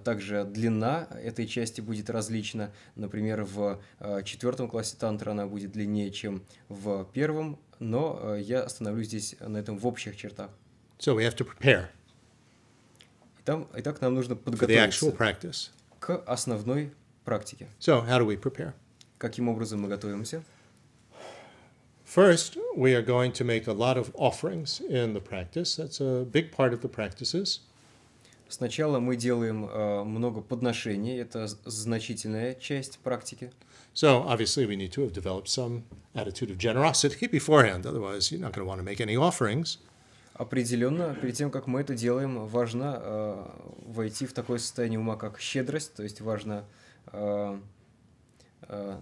также длина этой части будет различна. Например, в четвертом классе тантра она будет длиннее, чем в первом, но я остановлюсь здесь на этом в общих чертах. So we have to prepare. Там, итак, нам нужно подготовиться к основной практике. So, how do we prepare? Каким образом мы готовимся? First, we are going to make a lot of offerings in the practice. That's a big part of the practices. Сначала мы делаем uh, много подношений. Это значительная часть практики. So obviously we need to have developed some attitude of generosity beforehand. Otherwise, you're not going to want to make any offerings определенно, перед тем, как мы это делаем, важно э, войти в такое состояние ума, как щедрость, то есть важно э, э,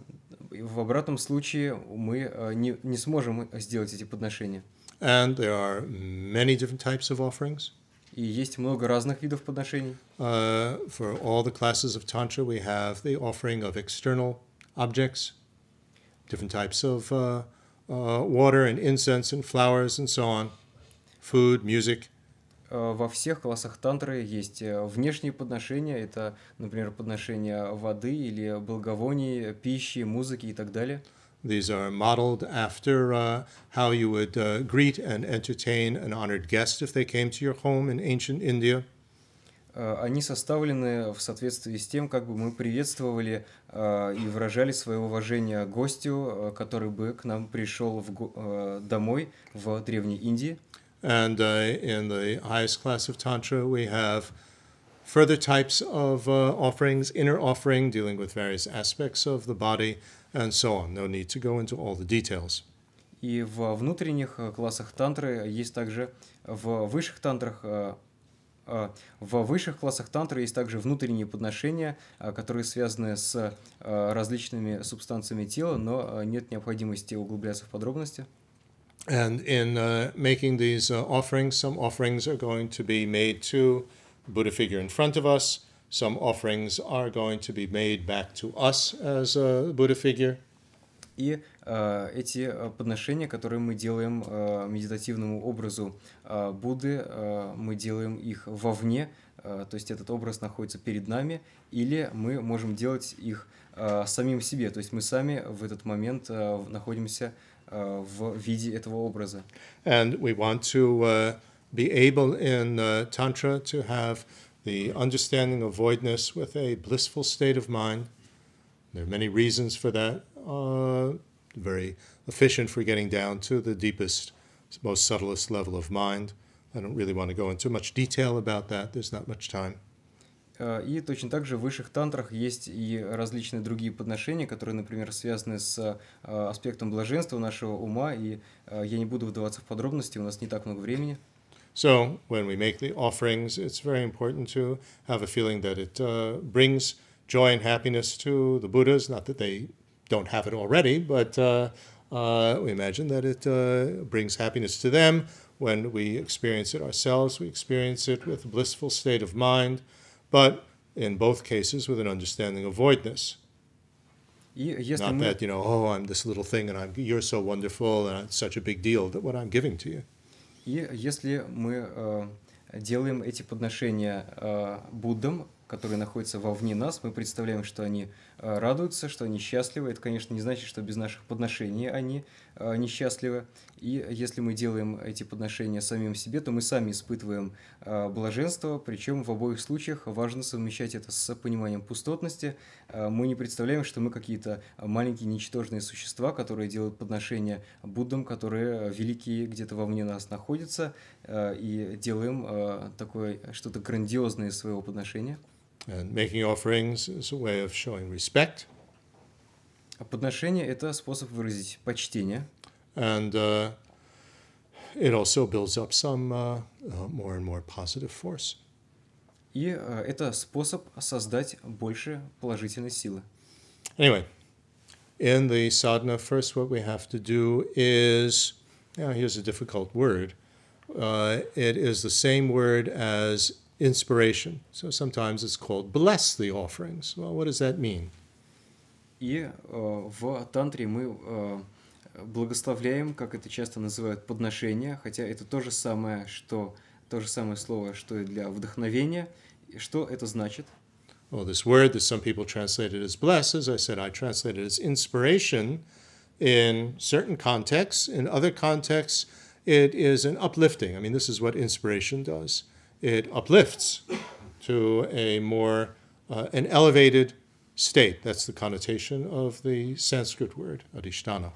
в обратном случае мы э, не, не сможем сделать эти подношения. And there are many different types of offerings. И есть много разных видов подношений. Uh, for all the classes of Tantra, we have the offering of external objects, different types of uh, uh, water and incense and flowers and so on food, music? Э, во всех классах тантры есть э, внешние подношения, это, например, подношения воды или благовоний, пищи, музыки и так далее. These are modeled after uh, how you would uh, greet and entertain an honored guest if they came to your home in ancient India. Э, они составлены в соответствии с тем, как бы мы приветствовали и выражали свое уважение гостю, который бы к нам пришел в, домой в Древней Индии. And uh, in the highest class of Tantra, we have further types of uh, offerings, inner offering, dealing with various aspects of the body, and so on. No need to go into all the details. И в внутренних классах тантры есть также в высших тантрах в высших классах тантры есть также внутренние подношения, которые связаны с различными субстанциями тела, но нет необходимости углубляться в подробности. And in uh, making these uh, offerings, some offerings are going to be made to Buddha figure in front of us. Some offerings are going to be made back to us as a Buddha figure. И э, эти подношения, которые мы делаем э, медитативному образу э, Будды, э, мы делаем их вовне, э, то есть этот образ находится перед нами, или мы можем делать их э, самим себе, то есть мы сами в этот момент э, находимся Э, в виде этого образа. And we want to uh, be able in uh, Tantra to have the understanding of voidness with a blissful state of mind. There are many reasons for that, uh, very efficient for getting down to the deepest, most subtlest level of mind. I don't really want to go into much detail about that, there's not much time. И точно так же в высших тантрах есть и различные другие подношения, которые, например, связаны с аспектом блаженства нашего ума, и я не буду вдаваться в подробности, у нас не так много времени. So, when we make the offerings, it's very important to have a feeling that it uh, brings joy and happiness to the Buddhas. Not that they don't have it already, but uh, uh, we imagine that it uh, brings happiness to them. When we experience it ourselves, we experience it with a blissful state of mind. but in both cases with an understanding of voidness. Yes, Not that, you know, oh, I'm this little thing and I'm, you're so wonderful and it's such a big deal that what I'm giving to you. И если мы э, делаем эти подношения э, Буддам, которые находятся вовне нас, мы представляем, что они – Э, радуются, что они счастливы. Это, конечно, не значит, что без наших подношений они э, несчастливы. И если мы делаем эти подношения самим себе, то мы сами испытываем э, блаженство. Причем в обоих случаях важно совмещать это с пониманием пустотности. Мы не представляем, что мы какие-то маленькие ничтожные существа, которые делают подношения Буддам, которые великие где-то во мне нас находятся, и делаем такое что-то грандиозное из своего подношения. And making offerings is a way of showing respect. А подношение – это способ выразить почтение. And uh, it also builds up some uh, uh, more and more positive force. И uh, это способ создать больше положительной силы. Anyway, in the sadhana, first what we have to do is, now here's a difficult word. Uh, it is the same word as inspiration. So sometimes it's called bless the offerings. Well, what does that mean? И э, в тантре мы э, благословляем, как это часто называют, подношение, хотя это то же самое, что то же самое слово, что и для вдохновения. Что это значит? Well, this word that some people translated as bless, as I said, I translated as inspiration in certain contexts. In other contexts, it is an uplifting. I mean, this is what inspiration does. Uh, it uplifts to a more uh, an elevated state. That's the connotation of the Sanskrit word adhishtana.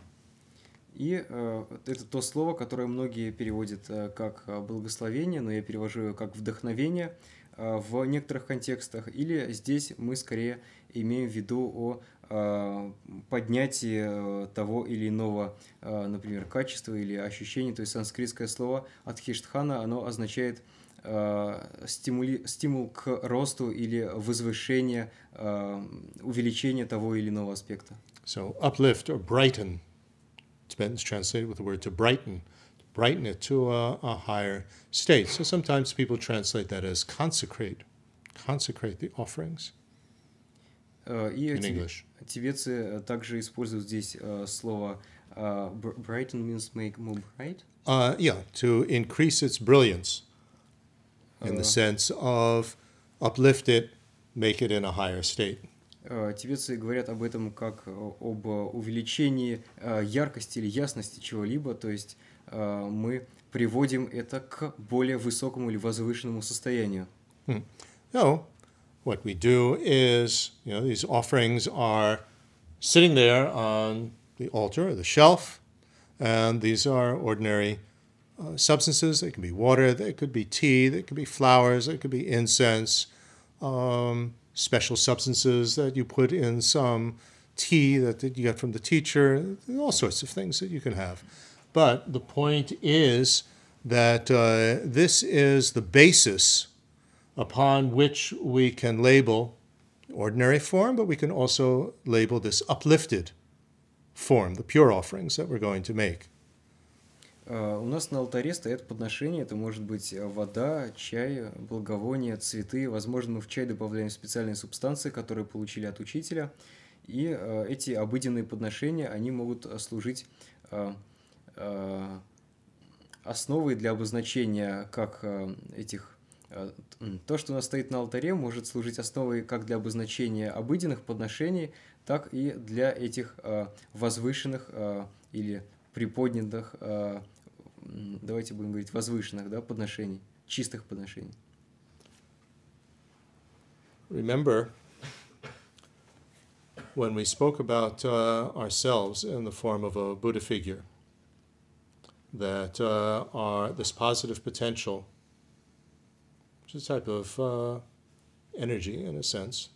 И э, это то слово, которое многие переводят э, как э, благословение, но я перевожу его как вдохновение э, в некоторых контекстах. Или здесь мы скорее имеем в виду о э, поднятии э, того или иного, например, качества или ощущения. То есть санскритское слово «адхиштхана», оно означает э, стимули, стимул к росту или возвышению, увеличению того или иного аспекта. So uplift or brighten, it's translated with the word to brighten, brighten it to a, a higher state. So sometimes people translate that as consecrate, consecrate the offerings. и In English. Тибетцы также используют здесь uh, слово uh, brighten means make more bright. Uh, yeah, to increase its brilliance. in the sense of uplift it, make it in a higher state. Э, тибетцы говорят об этом как об увеличении э, яркости или ясности чего-либо, то есть э, мы приводим это к более высокому или возвышенному состоянию. Hmm. So, what we do is, you know, these offerings are sitting there on the altar or the shelf, and these are ordinary uh, substances. It can be water, It could be tea, It could be flowers, It could be incense, um, special substances that you put in some tea that, that you get from the teacher, all sorts of things that you can have. But the point is that uh, this is the basis upon which we can label ordinary form, but we can also label this uplifted form, the pure offerings that we're going to make. А, у нас на алтаре стоят подношения, это может быть э, вода, чай, благовония, цветы. Возможно, мы в чай добавляем специальные субстанции, которые получили от учителя. И э, эти обыденные подношения, они могут служить э, основой для обозначения как этих то, что у нас стоит на алтаре, может служить основой как для обозначения обыденных подношений, так и для этих возвышенных или приподнятых давайте будем говорить, возвышенных да, подношений, чистых подношений. Remember, when we spoke about uh, ourselves in the form of a Buddha figure, that uh, our, this positive potential, which is a type of uh, energy in a sense,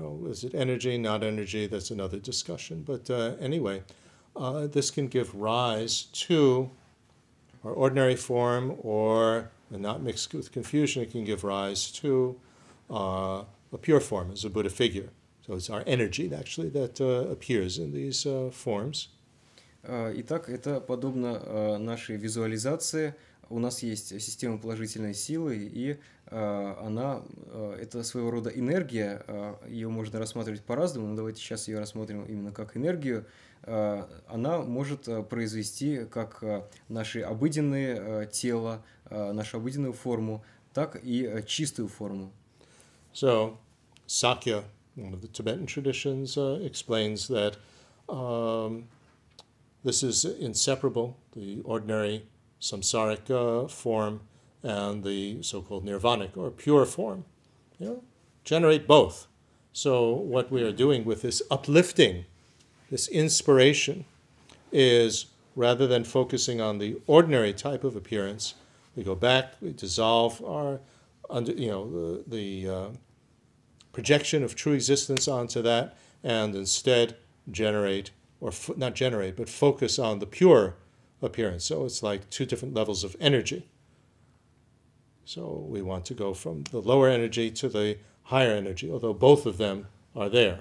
oh, is it energy, not energy? That's another discussion. But uh, anyway, uh, this can give rise to our ordinary form or not mixed with confusion, it can give rise to uh, a pure form as a Buddha figure. So it's our energy actually that uh, appears in these uh, forms. Uh, итак, это подобно э, нашей визуализации. У нас есть система положительной силы, и э, она э, это своего рода энергия. Ее можно рассматривать по-разному, но давайте сейчас ее рассмотрим именно как энергию. Э, она может э, произвести как э, наши обыденные тело, нашу обыденную форму, так и чистую форму. So, Sakya, one of the Tibetan traditions, uh, explains that um, this is inseparable, the ordinary samsaric uh, form and the so-called nirvanic or pure form. You know, generate both. So what we are doing with this uplifting this inspiration is rather than focusing on the ordinary type of appearance, we go back, we dissolve our, under, you know, the, the uh, projection of true existence onto that, and instead generate, or not generate, but focus on the pure appearance. So it's like two different levels of energy. So we want to go from the lower energy to the higher energy, although both of them are there.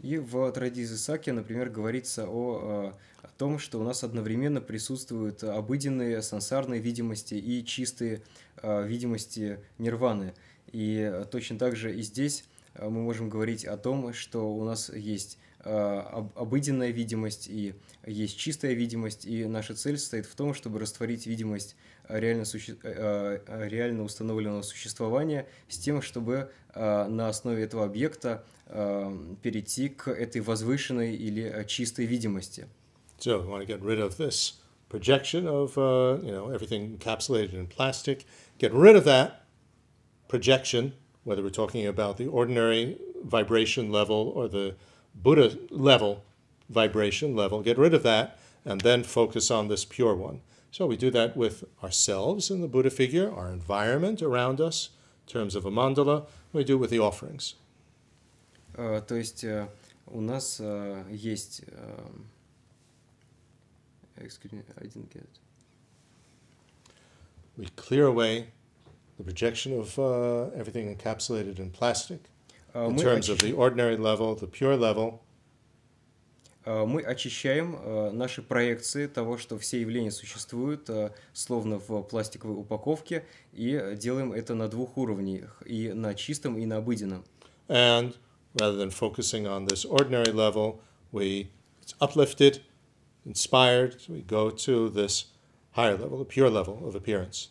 И в Традиции Сакья, например, говорится о, э, о том, что у нас одновременно присутствуют обыденные сансарные видимости и чистые э, видимости нирваны. И точно так же и здесь э, мы можем говорить о том, что у нас есть обыденная видимость и есть чистая видимость, и наша цель состоит в том, чтобы растворить видимость реально, суще... реально установленного существования с тем, чтобы на основе этого объекта перейти к этой возвышенной или чистой видимости. So we want to get rid of this projection of uh, you know everything encapsulated in plastic. Get rid of that projection, whether we're talking about the ordinary vibration level or the Buddha level vibration level. Get rid of that and then focus on this pure one. So we do that with ourselves in the Buddha figure, our environment around us, in terms of a mandala, we do it with the offerings. Э, то есть э, у нас э, есть... excuse me, I didn't get it. We clear away the projection of uh, everything encapsulated in plastic uh, in terms of the ordinary level, the pure level, Э, мы очищаем э, наши проекции того, что все явления существуют, э, словно в пластиковой упаковке, и делаем это на двух уровнях, и на чистом, и на обыденном. And rather than focusing on this ordinary level, we it's uplifted, inspired, so we go to this higher level, the pure level of appearance.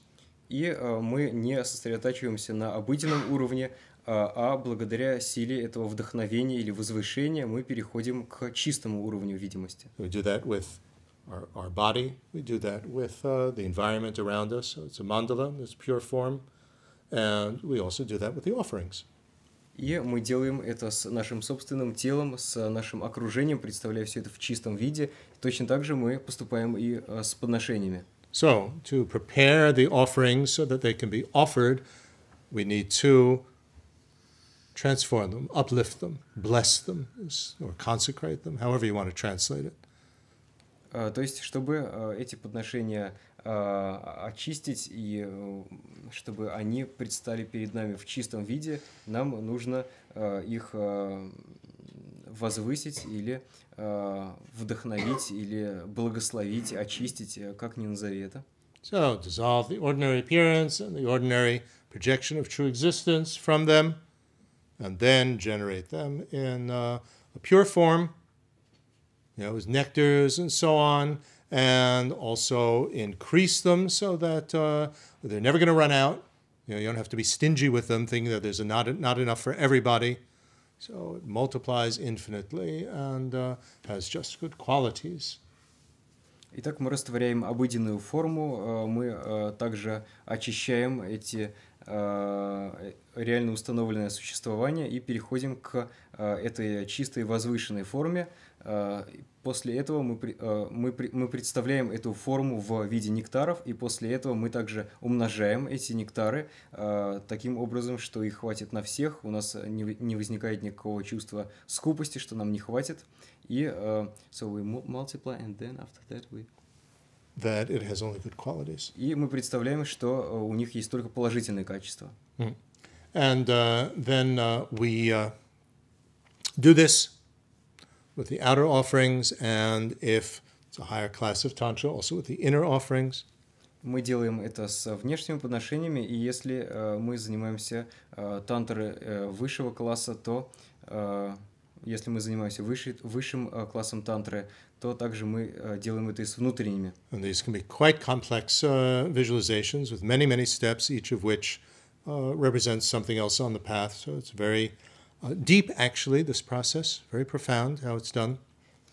И мы не сосредотачиваемся на обыденном уровне, а, а благодаря силе этого вдохновения или возвышения мы переходим к чистому уровню видимости. We do that with our, our body, we do that with uh, the environment around us. So it's a mandala, it's pure form, and we also do that with the offerings. И мы делаем это с нашим собственным телом, с нашим окружением, представляя все это в чистом виде. Точно так же мы поступаем и э, с подношениями. So, to prepare the offerings so that they can be offered, we need to transform them, uplift them, bless them, or consecrate them, however you want to translate it. Uh, то есть, чтобы uh, эти подношения uh, очистить и чтобы они предстали перед нами в чистом виде, нам нужно их возвысить или вдохновить, или благословить, очистить, как ни назови это. So, dissolve the ordinary appearance and the ordinary projection of true existence from them – and then generate them in uh, a pure form, you know, as nectars and so on, and also increase them so that uh, they're never going to run out. You know, you don't have to be stingy with them, thinking that there's not, not enough for everybody. So it multiplies infinitely and uh, has just good qualities. Итак, мы растворяем обыденную форму, э, мы э, также очищаем эти Э, реально установленное существование и переходим к э, этой чистой возвышенной форме. Э, после этого мы, мы, мы представляем эту форму в виде нектаров, и после этого мы также умножаем эти нектары таким образом, что их хватит на всех, у нас не, не возникает никакого чувства скупости, что нам не хватит. И so we multiply and then after that we that it has only good qualities. И мы представляем, что э, у них есть только положительные качества. Mm. And uh, then uh, we uh, do this with the outer offerings, and if it's a higher class of tantra, also with the inner offerings. Мы делаем это с внешними подношениями, и если uh, мы занимаемся uh, э, тантрой uh, высшего класса, то uh, если мы занимаемся выше, высшим классом тантры, то также мы делаем это и с внутренними. And these can be quite complex uh, visualizations with many, many steps, each of which uh, represents something else on the path. So it's very uh, deep, actually, this process, very profound how it's done.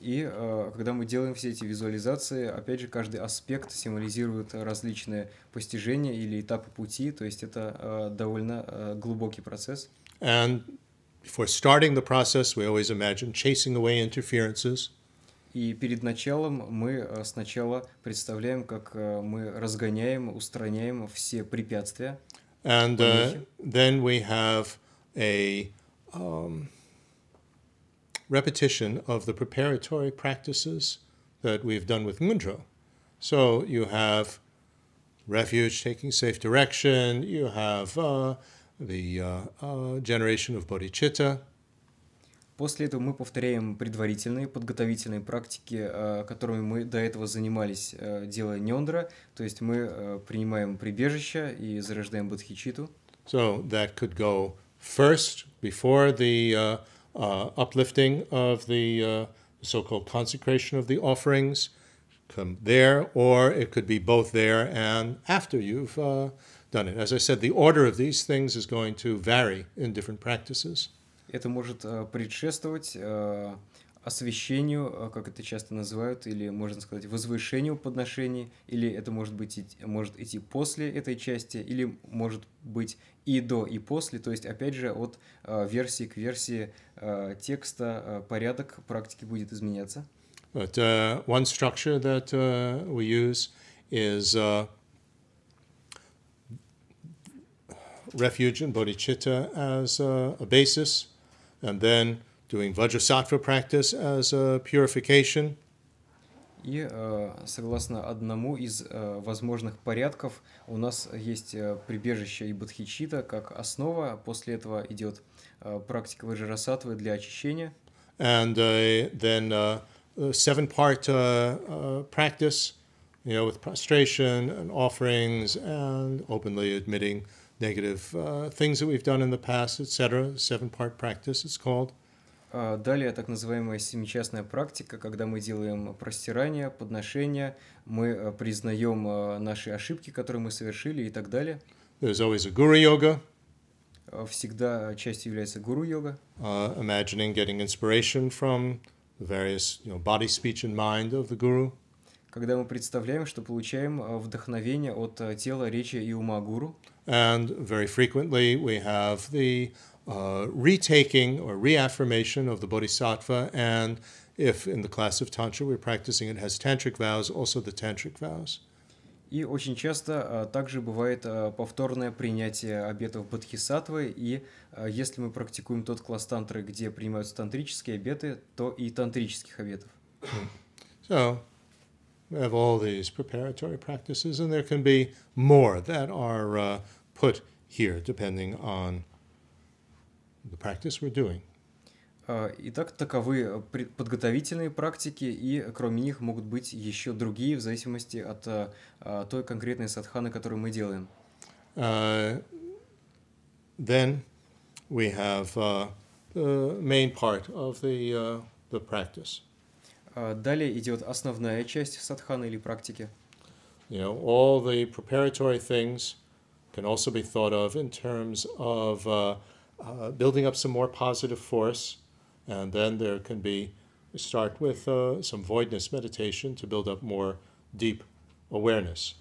И uh, когда мы делаем все эти визуализации, опять же, каждый аспект символизирует различные постижения или этапы пути, то есть это uh, довольно uh, глубокий процесс. And before starting the process, we always imagine chasing away interferences – и перед началом мы сначала представляем, как мы разгоняем, устраняем все препятствия. And uh, then we have a um, repetition of the preparatory practices that we've done with Mudra. So you have refuge, taking safe direction, you have uh, the uh, generation of bodhicitta, После этого мы повторяем предварительные подготовительные практики, которыми мы до этого занимались, делая нендра, то есть мы принимаем прибежище и зарождаем бодхичиту. So that could go first before the uh, uh, uplifting of the uh, so-called consecration of the offerings, come there, or it could be both there and after you've uh, done it. As I said, the order of these things is going to vary in different practices это может э, предшествовать э, освещению, э, как это часто называют, или, можно сказать, возвышению подношений, или это может, быть, может идти после этой части, или может быть и до, и после, то есть, опять же, от версии к версии текста порядок практики будет изменяться. But uh, one structure that uh, we use is uh, refuge and bodhicitta as a, a basis – and then doing Vajrasattva practice as a purification. И э, согласно одному из э, возможных порядков у нас есть э, прибежище и бодхичита как основа. После этого идет практика ваджрасатвы для очищения. And uh, then uh, seven-part uh, practice, you know, with prostration and offerings and openly admitting uh, negative uh, things that we've done in the past, etc. Seven part practice, it's called. Э, далее так называемая семичастная практика, когда мы делаем простирание, подношение, мы э, признаем э, наши ошибки, которые мы совершили и так далее. There's always a guru yoga. Всегда частью является гуру йога. Uh, imagining getting inspiration from the various you know, body, speech and mind of the guru. когда мы представляем, что получаем э, вдохновение от э, тела, речи и ума гуру. And very frequently we have the uh, retaking or reaffirmation of the bodhisattva and if in the class of tantra we're practicing it has tantric vows, also the tantric vows. И очень часто э, также бывает повторное принятие обетов бодхисаттвы, и если мы практикуем тот класс тантры, где принимаются тантрические обеты, то и тантрических обетов. So, have all these preparatory practices, and there can be more that are uh, put here depending on the practice we're doing. Итак, таковы э, подготовительные практики, и э, кроме них могут быть еще другие в зависимости от uh, той конкретной садханы, которую мы делаем. Uh, then we have uh, the main part of the, uh, the practice. Далее идет основная часть садханы или практики. You know, all the preparatory things can also be thought of in terms of uh, uh, building up some more positive force, and then there can be start with uh, some voidness meditation to build up more deep awareness.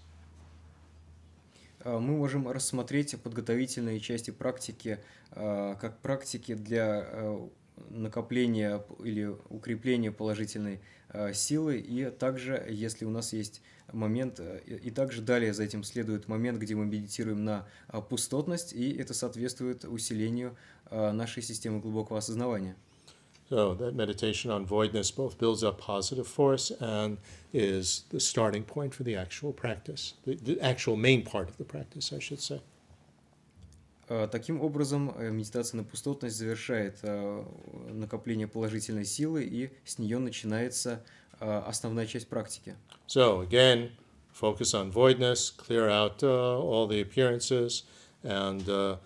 мы можем рассмотреть подготовительные части практики как практики для накопление или укрепление положительной э, силы, и также, если у нас есть момент, э, и также далее за этим следует момент, где мы медитируем на э, пустотность, и это соответствует усилению нашей системы глубокого осознавания. So that meditation on voidness both builds up positive force and is the starting point for the actual practice, the, the actual main part of the practice, I should say. Таким образом, медитация на пустотность завершает накопление положительной силы, и с нее начинается основная часть практики. So again, focus on voidness, clear out uh, all the appearances, and uh,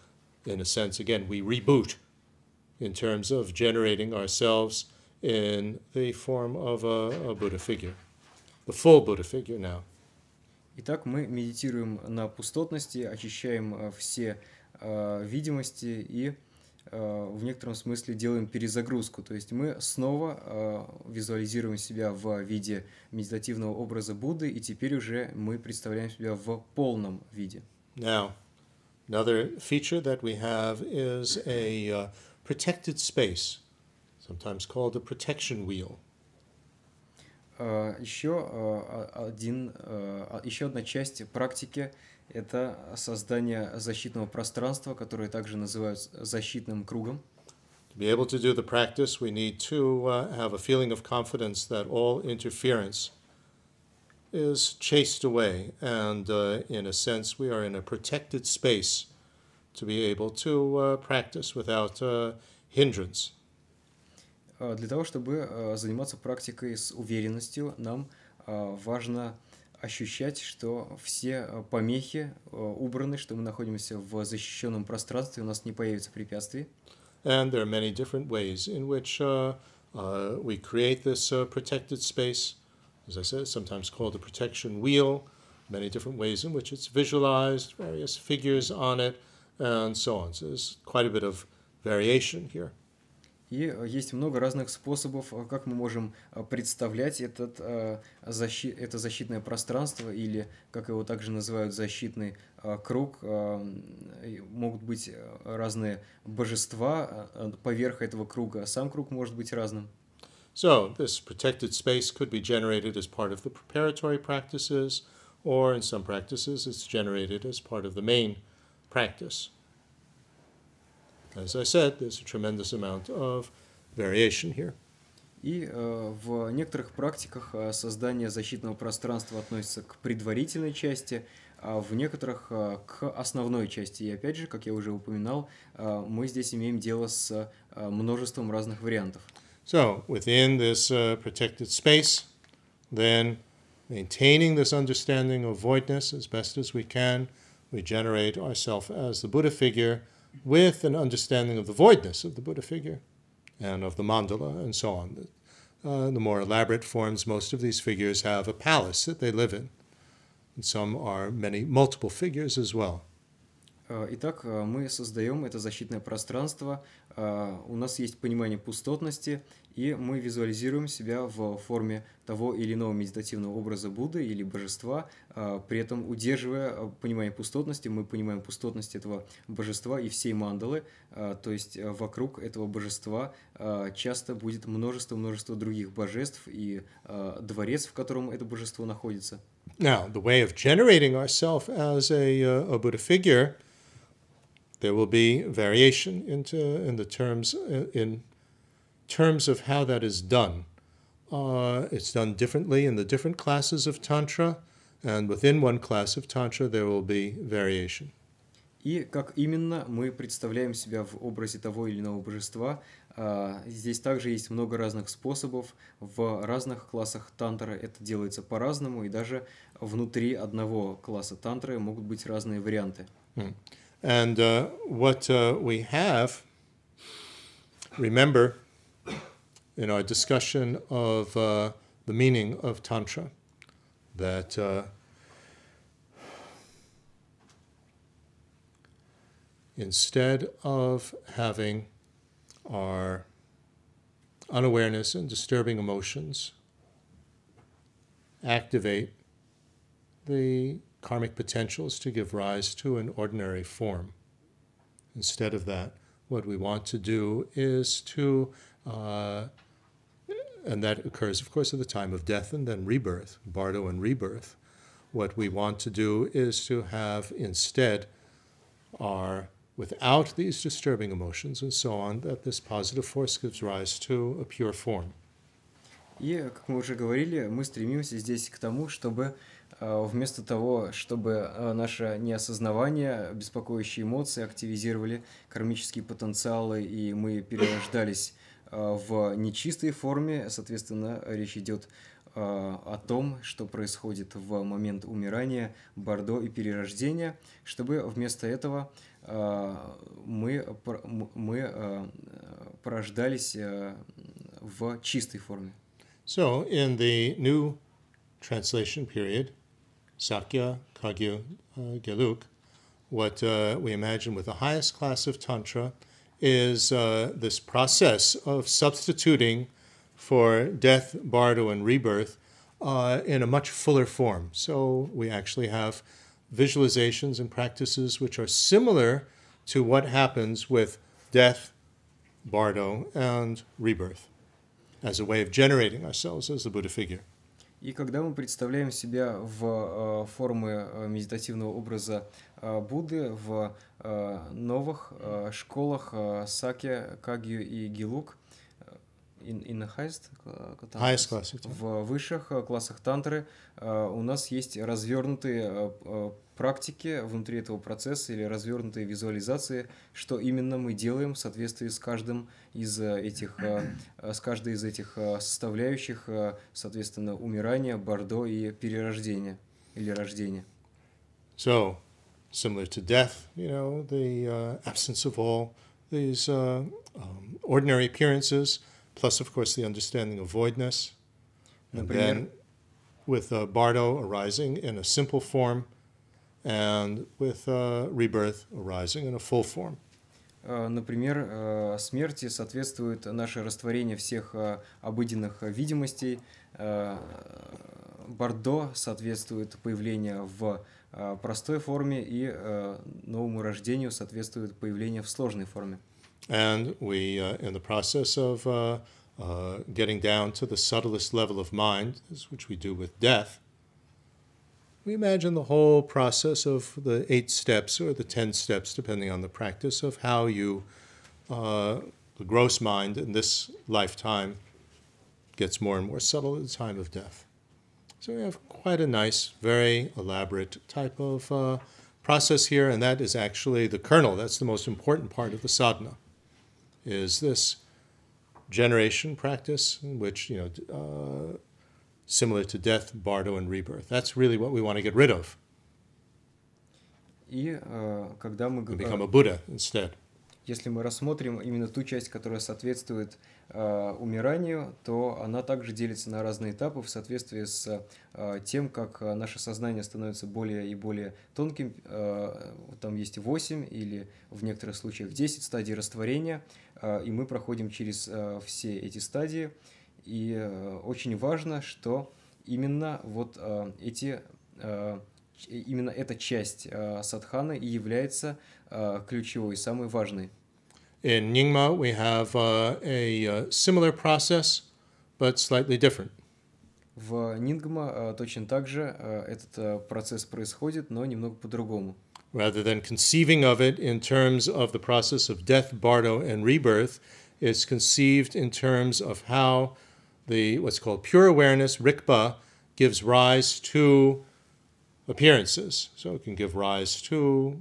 in a sense, again, we reboot in terms of generating ourselves in the form of a, a Buddha figure, the full Buddha figure now. Итак, мы медитируем на пустотности, очищаем все uh, Э, видимости и э, в некотором смысле делаем перезагрузку. То есть мы снова э, визуализируем себя в виде медитативного образа Будды, и теперь уже мы представляем себя в полном виде. Now, another feature that we have is a uh, protected space, sometimes called a protection wheel. Uh, еще, uh, один, uh, еще одна часть практики uh, это создание защитного пространства, которое также называют защитным кругом. To be able to do the practice, we need to uh, have a feeling of confidence that all interference is chased away, and uh, in a sense, we are in a protected space to be able to uh, practice without uh, hindrance. Для того, чтобы заниматься практикой с уверенностью, нам важно ощущать, что все помехи убраны, что мы находимся в защищенном пространстве, у нас не появится препятствий. And there are many different ways in which uh, uh, we create this uh, protected space, as I said, sometimes called the protection wheel, many different ways in which it's visualized, various figures on it, and so on. So there's quite a bit of variation here. И э, есть много разных способов, э, как мы можем э, представлять этот, это защитное пространство или, как его также называют, защитный круг. Могут быть разные божества поверх этого круга. Сам круг может быть разным. So, this protected space could be generated as part of the preparatory practices, or in some practices, it's generated as part of the main practice. As I said, there's a tremendous amount of variation here. И э, в некоторых практиках э, создание защитного пространства относится к предварительной части, а в некоторых э, к основной части. И опять же, как я уже упоминал, э, мы здесь имеем дело с э, множеством разных вариантов. So, within this uh, protected space, then maintaining this understanding of voidness as best as we can, we generate ourselves as the Buddha figure – with an understanding of the voidness of the Buddha figure and of the mandala and so on. Uh, the more elaborate forms, most of these figures have a palace that they live in. And some are many multiple figures as well. Э, итак, э, мы создаем это защитное пространство А, у нас есть понимание пустотности, и мы визуализируем себя в форме того или иного медитативного образа Будды или божества, а, при этом удерживая а, понимание пустотности, мы понимаем пустотность этого божества и всей мандалы, то есть вокруг этого божества часто будет множество-множество других божеств и дворец, в котором это божество находится. Now, the way of generating ourselves as a, uh, a Buddha figure – There will be variation into, in the terms in terms of how that is done. Uh, it's done differently in the different classes of tantra, and within one class of tantra there will be variation. И как именно мы представляем себя в образе того или иного божества, а, здесь также есть много разных способов. В разных классах тантра это делается по-разному, и даже внутри одного класса тантры могут быть разные варианты. Mm. And uh, what uh, we have, remember, in our discussion of uh, the meaning of Tantra, that uh, instead of having our unawareness and disturbing emotions activate the karmic potentials to give rise to an ordinary form. Instead of that, what we want to do is to, uh, and that occurs, of course, at the time of death and then rebirth, bardo and rebirth. What we want to do is to have instead our, without these disturbing emotions and so on, that this positive force gives rise to a pure form. И, как мы уже говорили, мы стремимся здесь к тому, чтобы А, вместо того, чтобы а, наше неосознавание, беспокоящие эмоции активизировали кармические потенциалы, и мы перерождались а, в нечистой форме. Соответственно, речь идет о том, что происходит в момент умирания, бордо и перерождения, чтобы вместо этого мы, мы порождались в чистой форме. So in the new translation period, Sakya Kagyu uh, Geluk, what uh, we imagine with the highest class of Tantra is uh, this process of substituting for death, bardo, and rebirth in a much fuller form. So we actually have visualizations and practices which are similar to what happens with death, bardo, and rebirth as a way of generating ourselves as the Buddha figure. И когда мы представляем себя в э, формы э, медитативного образа э, Будды в новых школах Саке, Кагью и Гилук, in, in the highest, highest class, в высших классах тантры у нас есть развернутые практики внутри этого процесса или развернутые визуализации, что именно мы делаем в соответствии с каждым из э, этих, э, э, с каждой из этих составляющих, соответственно, умирания, бордо и перерождения или рождения. So, similar to death, you know, the uh, absence of all these uh, um, ordinary appearances, plus, of course, the understanding of voidness. And Например, then with uh, Bardo arising in a simple form – and with uh, rebirth arising in a full form. Например, смерти соответствует наше растворение всех обыденных видимостей. Бордо соответствует появление в простой форме, и новому рождению соответствует появление в сложной форме. And we, uh, in the process of uh, uh, getting down to the subtlest level of mind, which we do with death, we imagine the whole process of the eight steps or the 10 steps, depending on the practice, of how you, uh, the gross mind in this lifetime, gets more and more subtle at the time of death. So we have quite a nice, very elaborate type of uh, process here, and that is actually the kernel. That's the most important part of the sadhana, is this generation practice in which, you know, uh, similar to death, bardo, and rebirth. That's really what we want to get rid of. И э, когда мы become a Buddha instead. Если мы рассмотрим именно ту часть, которая соответствует э, умиранию, то она также делится на разные этапы в соответствии с э, тем, как э, наше сознание становится более и более тонким. Э, там есть 8 или в некоторых случаях 10 стадий растворения, э, и мы проходим через э, все эти стадии. Э, и очень важно, что именно вот эти именно эта часть садханы и является ключевой, самой важной. In Nyingma, we have uh, a uh, similar process, but slightly different. В Нингма точно так же этот процесс происходит, но немного по-другому. Rather than conceiving of it in terms of the process of death, bardo, and rebirth, it's conceived in terms of how the what's called pure awareness, rikpa, gives rise to appearances. So it can give rise to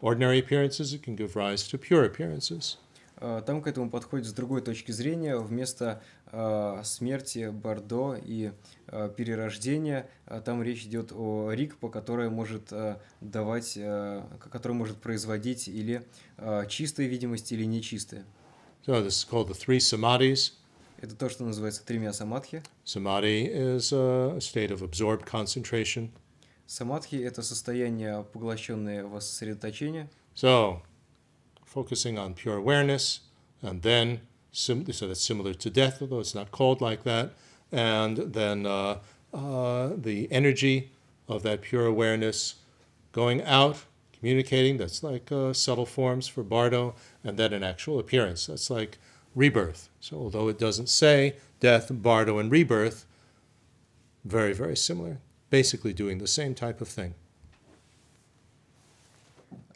ordinary appearances, it can give rise to pure appearances. А, там к этому подходит с другой точки зрения. Вместо э, смерти, бордо и э, перерождения, там речь идет о рикпо, которая может э, давать, э, которая может производить или э, чистые видимости, или нечистые. So this is called the three samadhis. Это то, что называется тремя самадхи. Samadhi is a state of absorbed concentration. Самадхи – это состояние, поглощенное сосредоточение. So, focusing on pure awareness, and then, so that's similar to death, although it's not called like that, and then uh, uh, the energy of that pure awareness going out, communicating, that's like uh, subtle forms for bardo, and then an actual appearance. That's like – rebirth. So, although it doesn't say death, bardo, and rebirth, very, very similar, basically doing the same type of thing.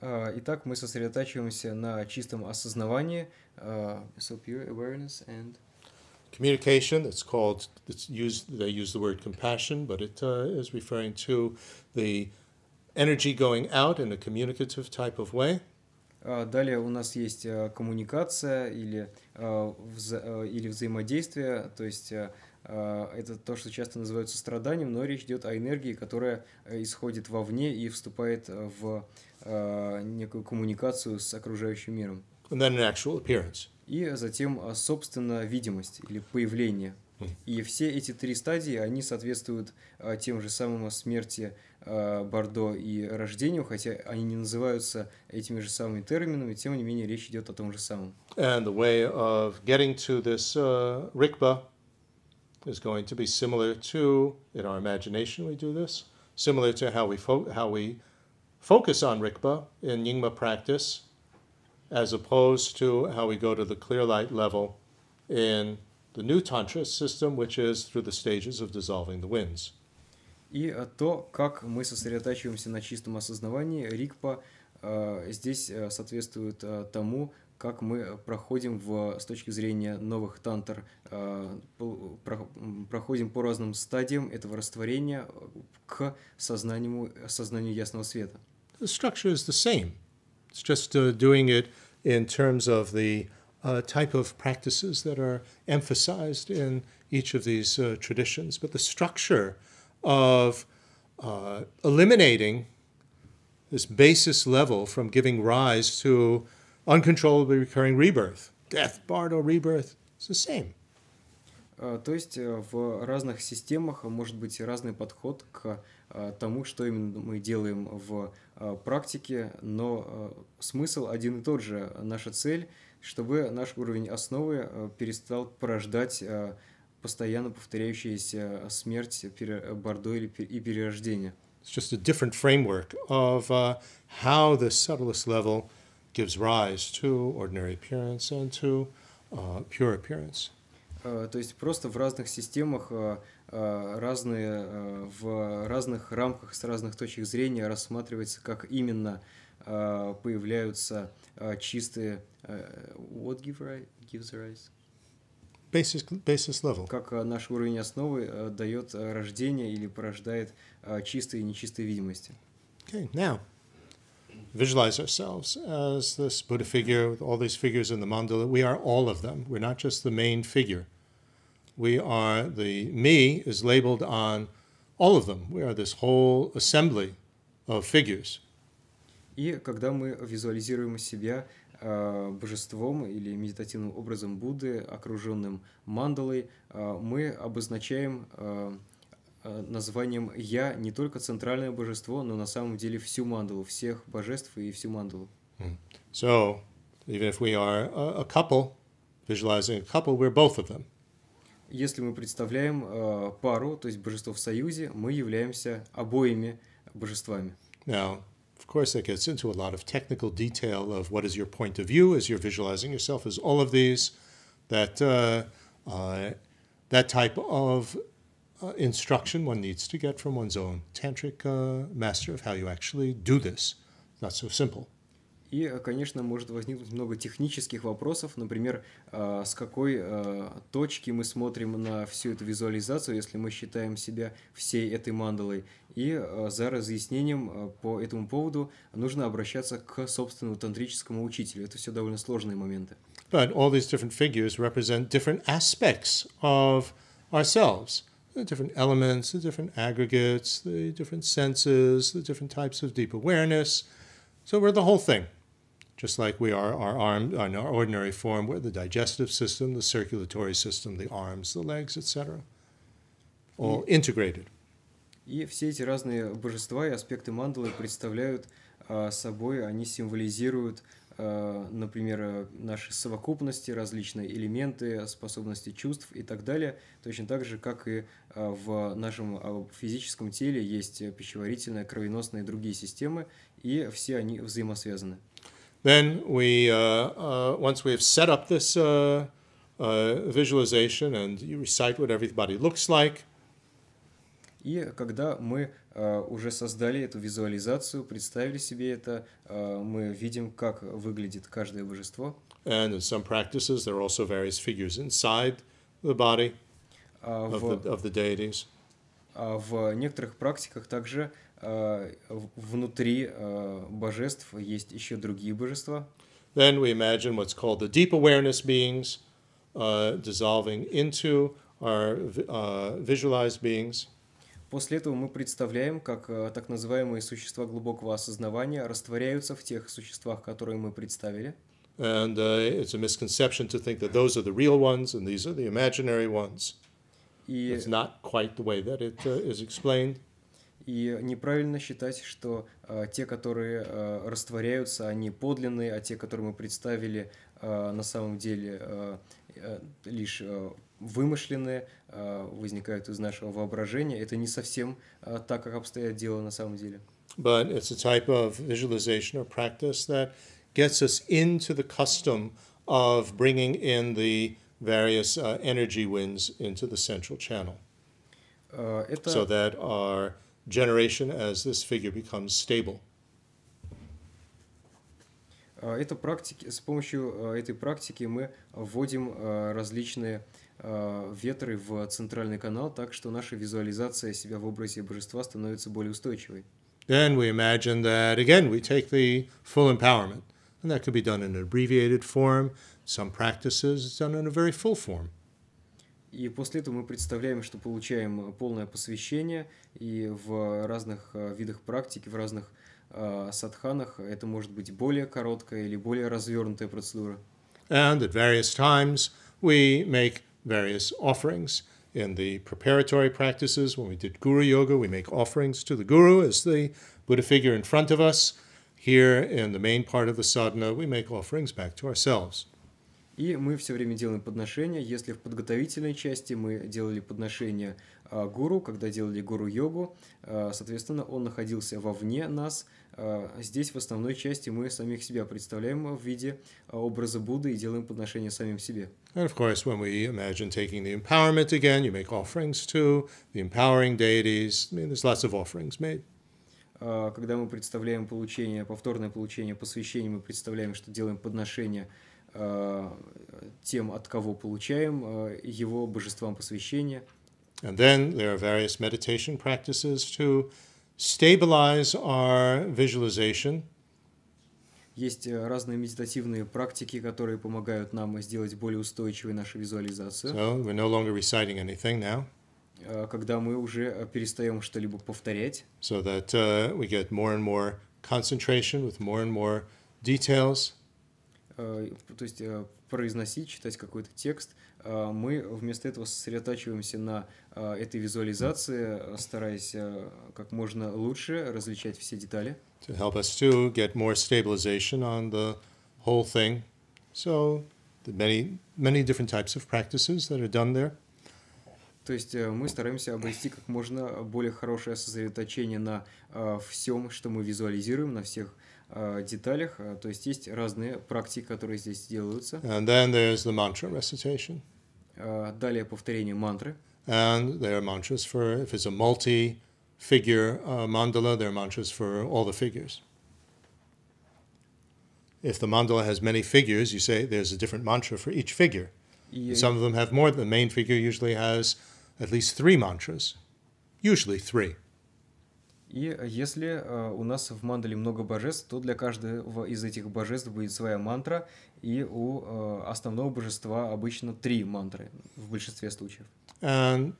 Итак, мы сосредотачиваемся на чистом осознавании, uh, so pure awareness and communication. It's called. It's used. They use the word compassion, but it uh, is referring to the energy going out in a communicative type of way. А, далее у нас есть э, коммуникация или, э, вза э, или взаимодействие, то есть это то, что часто называется страданием но речь идет о энергии, которая исходит вовне и вступает в некую коммуникацию с окружающим миром. And then an actual appearance. И затем, собственно, видимость или появление. И все эти три стадии, они соответствуют тем же самым смерти Э, бордо и рождению, хотя они не называются этими же самыми терминами, тем не менее речь идет о том же самом. And the way of getting to this uh, э, Rikba is going to be similar to, in our imagination we do this, similar to how we, how we focus on Rikba in Nyingma practice, as opposed to how we go to the clear light level in the new Tantra system, which is through the stages of dissolving the winds. И то, как мы сосредотачиваемся на чистом осознавании, Рикпа э, здесь э, соответствует э, тому, как мы проходим в, с точки зрения новых тантр, проходим по разным стадиям этого растворения к сознанию, сознанию ясного света. The structure is the same. It's just uh, doing it in terms of the uh, type of practices that are emphasized in each of these uh, traditions. But the structure of uh, eliminating this basis level from giving rise to uncontrollably recurring rebirth. Death, bardo, rebirth, it's the same. А, то есть э, в разных системах может быть разный подход к э, тому, что именно мы делаем в э, практике, но смысл один и тот же. Наша цель, чтобы наш уровень основы перестал порождать постоянно повторяющаяся смерть, бордо или и перерождение. It's just a different framework of uh, how the subtlest level gives rise to ordinary appearance and to uh, pure appearance. Uh, то есть просто в разных системах э, э, разные в разных рамках с разных точек зрения рассматривается, как именно появляются чистые. What give rise? gives rise? Basis, basis level. Как наш уровень основы дает рождение или порождает чистые и нечистые видимости. Okay, now visualize ourselves as this Buddha figure with all these figures in the mandala. We are all of them. We're not just the main figure. We are the me is labeled on all of them. We are this whole assembly of figures. И когда мы визуализируем себя Э, божеством или медитативным образом Будды, окруженным мандалой, э, мы обозначаем э, названием «Я» не только центральное божество, но на самом деле всю мандалу, всех божеств и всю мандалу. So, even if we are a couple, visualizing a couple, we're both of them. Если мы представляем пару, то есть божество в союзе, мы являемся обоими божествами. Now, course, that gets into a lot of technical detail of what is your point of view as you're visualizing yourself as all of these, that, uh, uh, that type of uh, instruction one needs to get from one's own tantric uh, master of how you actually do this. Not so simple. И, э, конечно, может возникнуть много технических вопросов, например, э, с какой э, точки мы смотрим на всю эту визуализацию, если мы считаем себя всей этой мандалой. И за разъяснением по этому поводу нужно обращаться к собственному тантрическому учителю. Это все довольно сложные моменты. But all these different figures represent different aspects of ourselves. the different elements, the different aggregates, the different senses, the different types of deep awareness. So we're the whole thing just like we are our arm in our ordinary form, we're the digestive system, the circulatory system, the arms, the legs, etc. All integrated. И все эти разные божества и аспекты мандалы представляют а, собой, они символизируют, а, например, наши совокупности, различные элементы, способности чувств и так далее. Точно так же, как и а, в нашем физическом теле есть пищеварительная, кровеносная и другие системы, и все они взаимосвязаны. Then we, uh, uh, once we've set up this uh, uh, visualization and you recite what everybody looks like. И когда мы э, уже создали эту визуализацию, представили себе это, э, мы видим, как выглядит каждое божество. And in some practices there are also various figures inside the body of, the, of the deities. В некоторых практиках также внутри божеств есть еще другие божества. Then we imagine what's called the deep awareness beings uh, dissolving into our uh, visualized beings. После этого мы представляем, как так называемые существа глубокого осознавания растворяются в тех существах, которые мы представили. And uh, it's a misconception to think that those are the real ones and these are the imaginary ones. И... It's not quite the way that it uh, is explained. И неправильно считать, что э, те, которые э, растворяются, они подлинные, а те, которые мы представили, э, на самом деле э, э, лишь э, вымышленные, э, возникают из нашего воображения. Это не совсем э, так, как обстоят дела на самом деле. But it's a type of visualization or practice that gets us into the custom of bringing in the various uh, energy winds into the central channel. Uh, это... So that our generation as this figure becomes stable. Э, это практики, с помощью э, этой практики мы вводим э, различные ветры в центральный канал, так что наша визуализация себя в образе божества становится более устойчивой. Then we imagine that again we take the full empowerment, and that could be done in an abbreviated form. Some practices it's done in a very full form. И после этого мы представляем, что получаем э, полное посвящение, и в разных э, видах практики, в разных э, садханах это может быть более короткая или более развернутая процедура. And at various times we make various offerings. In the preparatory practices, when we did Guru Yoga, we make offerings to the Guru as the Buddha figure in front of us. Here in the main part of the sadhana, we make offerings back to ourselves. И мы все время делаем подношения. Если в подготовительной части мы делали подношения а, гуру, когда делали гуру-йогу, а, соответственно, он находился вовне нас. А, здесь в основной части мы самих себя представляем в виде образа Будды и делаем подношения самим себе. And of course, when we imagine taking the empowerment again, you make offerings to the empowering deities. I mean, there's lots of offerings made когда мы представляем получение, повторное получение посвящения, мы представляем, что делаем подношение Э, тем, от кого получаем э, его божествам посвящение. And then there are various meditation practices to stabilize our visualization. Есть э, разные медитативные практики, которые помогают нам сделать более устойчивой нашу визуализацию. So we're no longer reciting anything now. Когда мы уже перестаем что-либо повторять. So that uh, we get more and more concentration with more and more details. Э, то есть э, произносить, читать какой-то текст, э, мы вместо этого сосредотачиваемся на этой визуализации, стараясь как можно лучше различать все детали. To help us to get more stabilization on the whole thing. So the many, many different types of practices that are done there. То есть мы стараемся обрести как можно более хорошее сосредоточение на всем, что мы визуализируем, на всех деталях. Э, то есть есть разные практики, которые здесь делаются. And then there's the mantra recitation. Э, далее повторение мантры. And there are mantras for, if it's a multi-figure uh, mandala, there are mantras for all the figures. If the mandala has many figures, you say there's a different mantra for each figure. Some of them have more. The main figure usually has at least three mantras, usually three. И э, если э, у нас в мандале много божеств, то для каждого из этих божеств будет своя мантра, и у э, основного божества обычно три мантры в большинстве случаев. And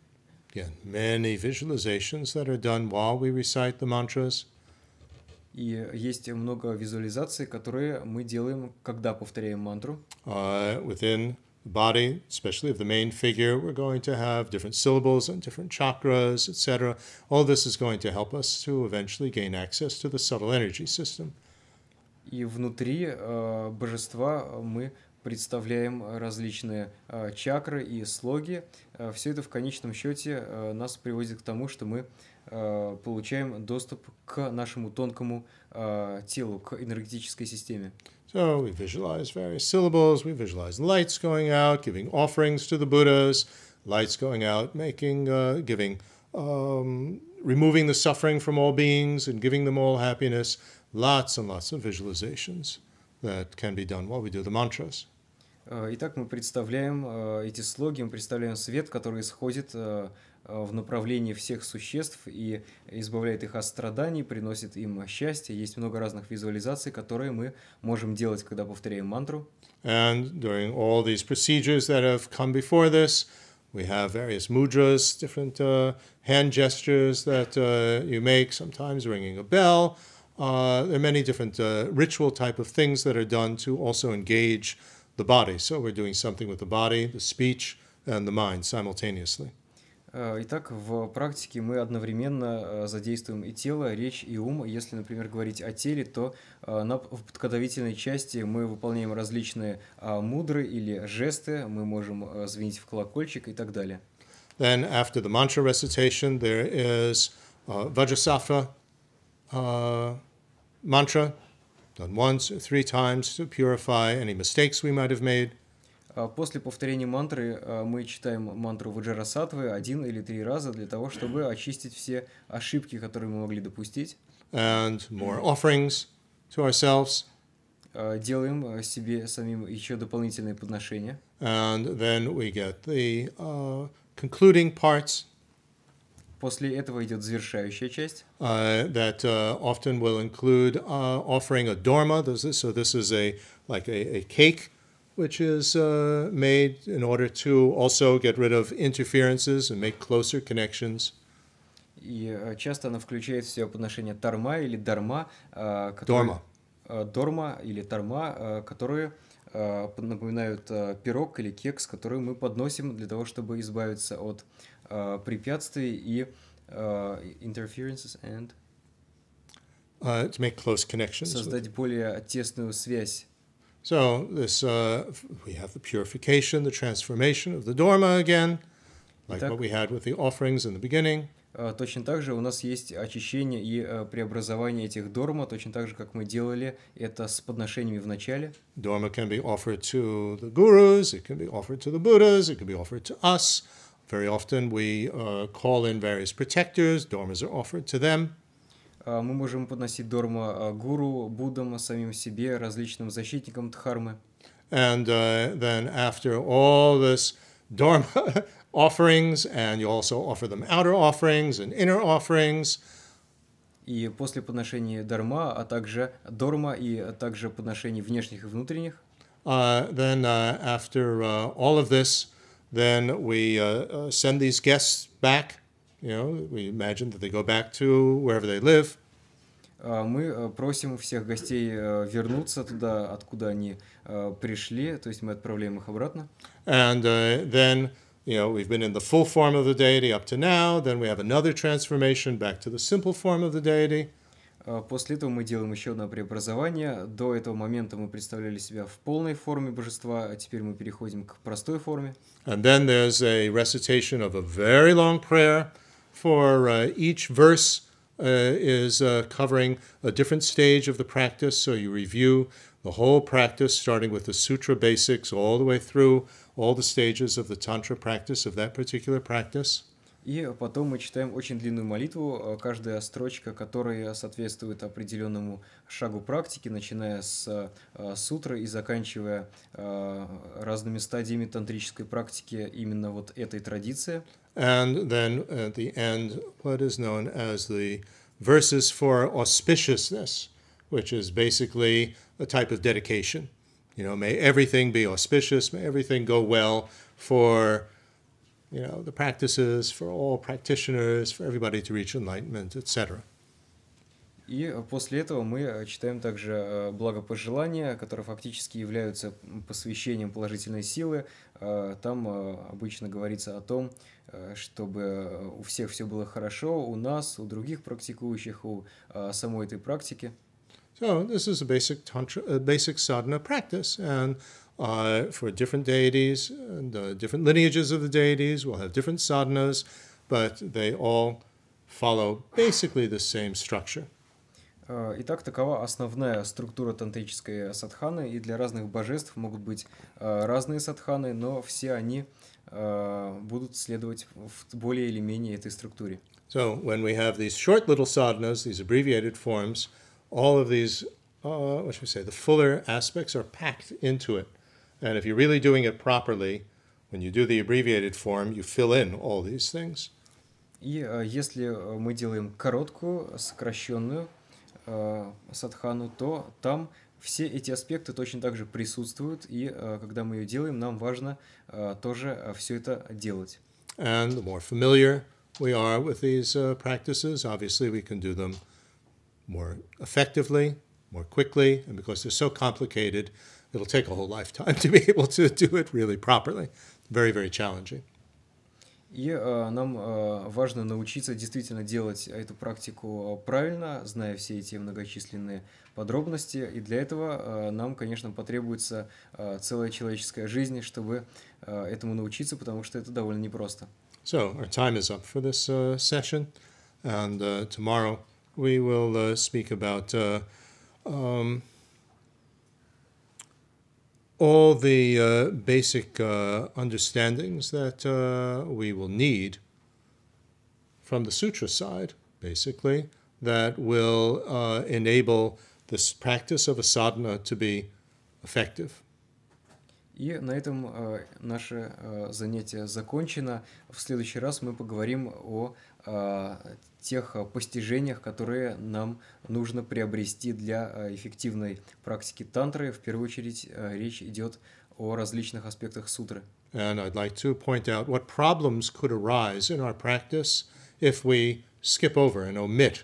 again, many visualizations that are done while we recite the mantras. И есть много визуализаций, которые мы делаем, когда повторяем мантру. Uh, within body, especially of the main figure. We're going to have different syllables and different chakras, etc. All this is going to help us to eventually gain access to the subtle energy system. И внутри э, божества мы представляем различные э, чакры и слоги. Э, все это в конечном счете э, нас приводит к тому, что мы э, получаем доступ к нашему тонкому э, телу, к энергетической системе. So we visualize various syllables, we visualize lights going out, giving offerings to the Buddhas, lights going out, making, uh, giving, um, removing the suffering from all beings and giving them all happiness. Lots and lots of visualizations that can be done while we do the mantras. Э, итак, мы представляем э, эти слоги, мы представляем свет, который исходит э, Э, в направлении всех существ и избавляет их от страданий, приносит им счастье. Есть много разных визуализаций, которые мы можем делать, когда повторяем мантру. And during all these procedures that have come before this, we have various mudras, different uh, hand gestures that uh, you make, sometimes ringing a bell. Uh, there are many different uh, ritual type of things that are done to also engage the body. So we're doing something with the body, the speech, and the mind simultaneously. Э, итак, в практике мы одновременно э, задействуем и тело, речь и ум. Если, например, говорить о теле, то э, на подкодовительной части мы выполняем различные а, мудры или жесты, мы можем звенить в колокольчик и так далее. Then after the mantra recitation, there is uh, Vajrasattva uh, mantra, done once three times to purify any mistakes we might have made. А после повторения мантры а, мы читаем мантру Ваджарасатвы один или три раза для того, чтобы очистить все ошибки, которые мы могли допустить. And more offerings to ourselves. А, делаем себе самим еще дополнительные подношения. And then we get the uh, concluding parts. После этого идет завершающая часть. Uh, that uh, often will include uh, offering a dorma. This is, so this is a like a, a cake which is uh, made in order to also get rid of interferences and make closer connections. И э, часто она включает в себя подношение тарма или дарма, э, которые, дорма, э, дорма или тарма, которые напоминают пирог или кекс, который мы подносим для того, чтобы избавиться от препятствий и interferences and uh, to make close connections создать более тесную связь So this uh, we have the purification, the transformation of the Dharma again, like Итак, what we had with the offerings in the beginning. Точно так же у нас есть очищение и э, преобразование этих дорма, точно так же, как мы делали это с подношениями в начале. Dharma can be offered to the gurus, it can be offered to the Buddhas, it can be offered to us. Very often we uh, call in various protectors, dharmas are offered to them. мы можем подносить дорма гуру, буддам, самим себе, различным защитникам дхармы. And uh, then after all this dharma offerings, and you also offer them outer offerings and inner offerings. И после подношения дарма, а также дорма, и также подношений внешних и внутренних. Uh, then uh, after all of this, then we send these guests back You know, we imagine that they go back to wherever they live. Мы э, просим всех гостей э, вернуться туда, откуда они э, пришли, то есть мы отправляем их обратно. And uh, then, you know, we've been in the full form of the deity up to now, then we have another transformation back to the simple form of the deity. После этого мы делаем еще одно преобразование. До этого момента мы представляли себя в полной форме божества, а теперь мы переходим к простой форме. And then there's a recitation of a very long prayer for uh, each verse uh, is uh, covering a different stage of the practice. So you review the whole practice, starting with the sutra basics all the way through all the stages of the tantra practice of that particular practice. И потом мы читаем очень длинную молитву, э, каждая строчка которая соответствует определенному шагу практики, начиная с э, сутры и заканчивая э, разными стадиями тантрической практики именно вот этой традиции. And then at the end, what is known as the verses for auspiciousness, which is basically a type of dedication. You know, may everything be auspicious, may everything go well for you know, the practices for all practitioners, for everybody to reach enlightenment, etc. И э, после этого мы э, читаем также э, благопожелания, которые фактически являются посвящением положительной силы. Там обычно говорится о том, чтобы у всех все было хорошо, у нас, у других практикующих, у самой этой практики. So this is a basic tantra, a basic sadhana practice, and uh, for different deities and uh, different lineages of the deities. We'll have different sadhanas, but they all follow basically the same structure. Э, итак, такова основная структура тантрической садханы, и для разных божеств могут быть э, разные садханы, но все они э, будут следовать в более или менее этой структуре. So when we have these short little sadhanas, these abbreviated forms, all of these, uh, what should we say, the fuller aspects are packed into it. And if you're really doing it properly, when you do the abbreviated form, you fill in all these things. И э, если э, мы делаем короткую, сокращенную э, садхану, то там все эти аспекты точно так же присутствуют, и э, когда мы ее делаем, нам важно э, тоже э, все это делать. And the more familiar we are with these uh, practices, obviously we can do them more effectively, more quickly, and because they're so complicated, it'll take a whole lifetime to be able to do it really properly. Very, very challenging. И э, нам э, важно научиться действительно делать эту практику э, правильно, зная все эти многочисленные подробности. И для этого э, нам, конечно, потребуется э, целая человеческая жизнь, чтобы э, этому научиться, потому что это довольно непросто. So, our time is up for this uh, session, and uh, tomorrow we will uh, speak about um, all the uh, basic uh, understandings that uh, we will need from the sutra side, basically, that will uh, enable this practice of a sadhana to be effective. И на этом э, наше э, занятие закончено. В следующий раз мы поговорим о э, тех э, постижениях, которые нам нужно приобрести для э, эффективной практики тантры. В первую очередь э, речь идет о различных аспектах сутры. And I'd like to point out what problems could arise in our practice if we skip over and omit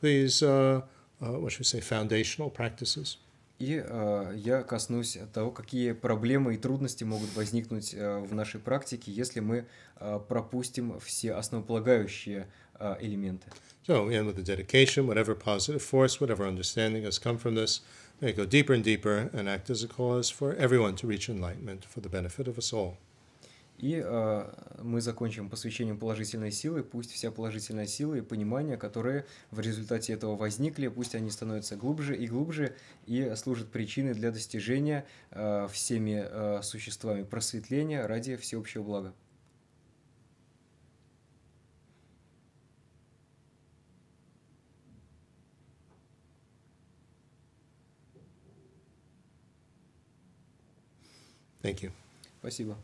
these, uh, uh, what should we say, foundational practices. И э, я коснусь того, какие проблемы и трудности могут возникнуть э, в нашей практике, если мы э, пропустим все основополагающие Э, элементы. So we end with the dedication. Whatever positive force, whatever understanding has come from this, may go deeper and deeper and act as a cause for everyone to reach enlightenment for the benefit of us all. И э, мы закончим посвящением положительной силы. Пусть вся положительная сила и понимание, которые в результате этого возникли, пусть они становятся глубже и глубже и служат причиной для достижения э, всеми э, существами просветления ради всеобщего блага. Thank you. Спасибо.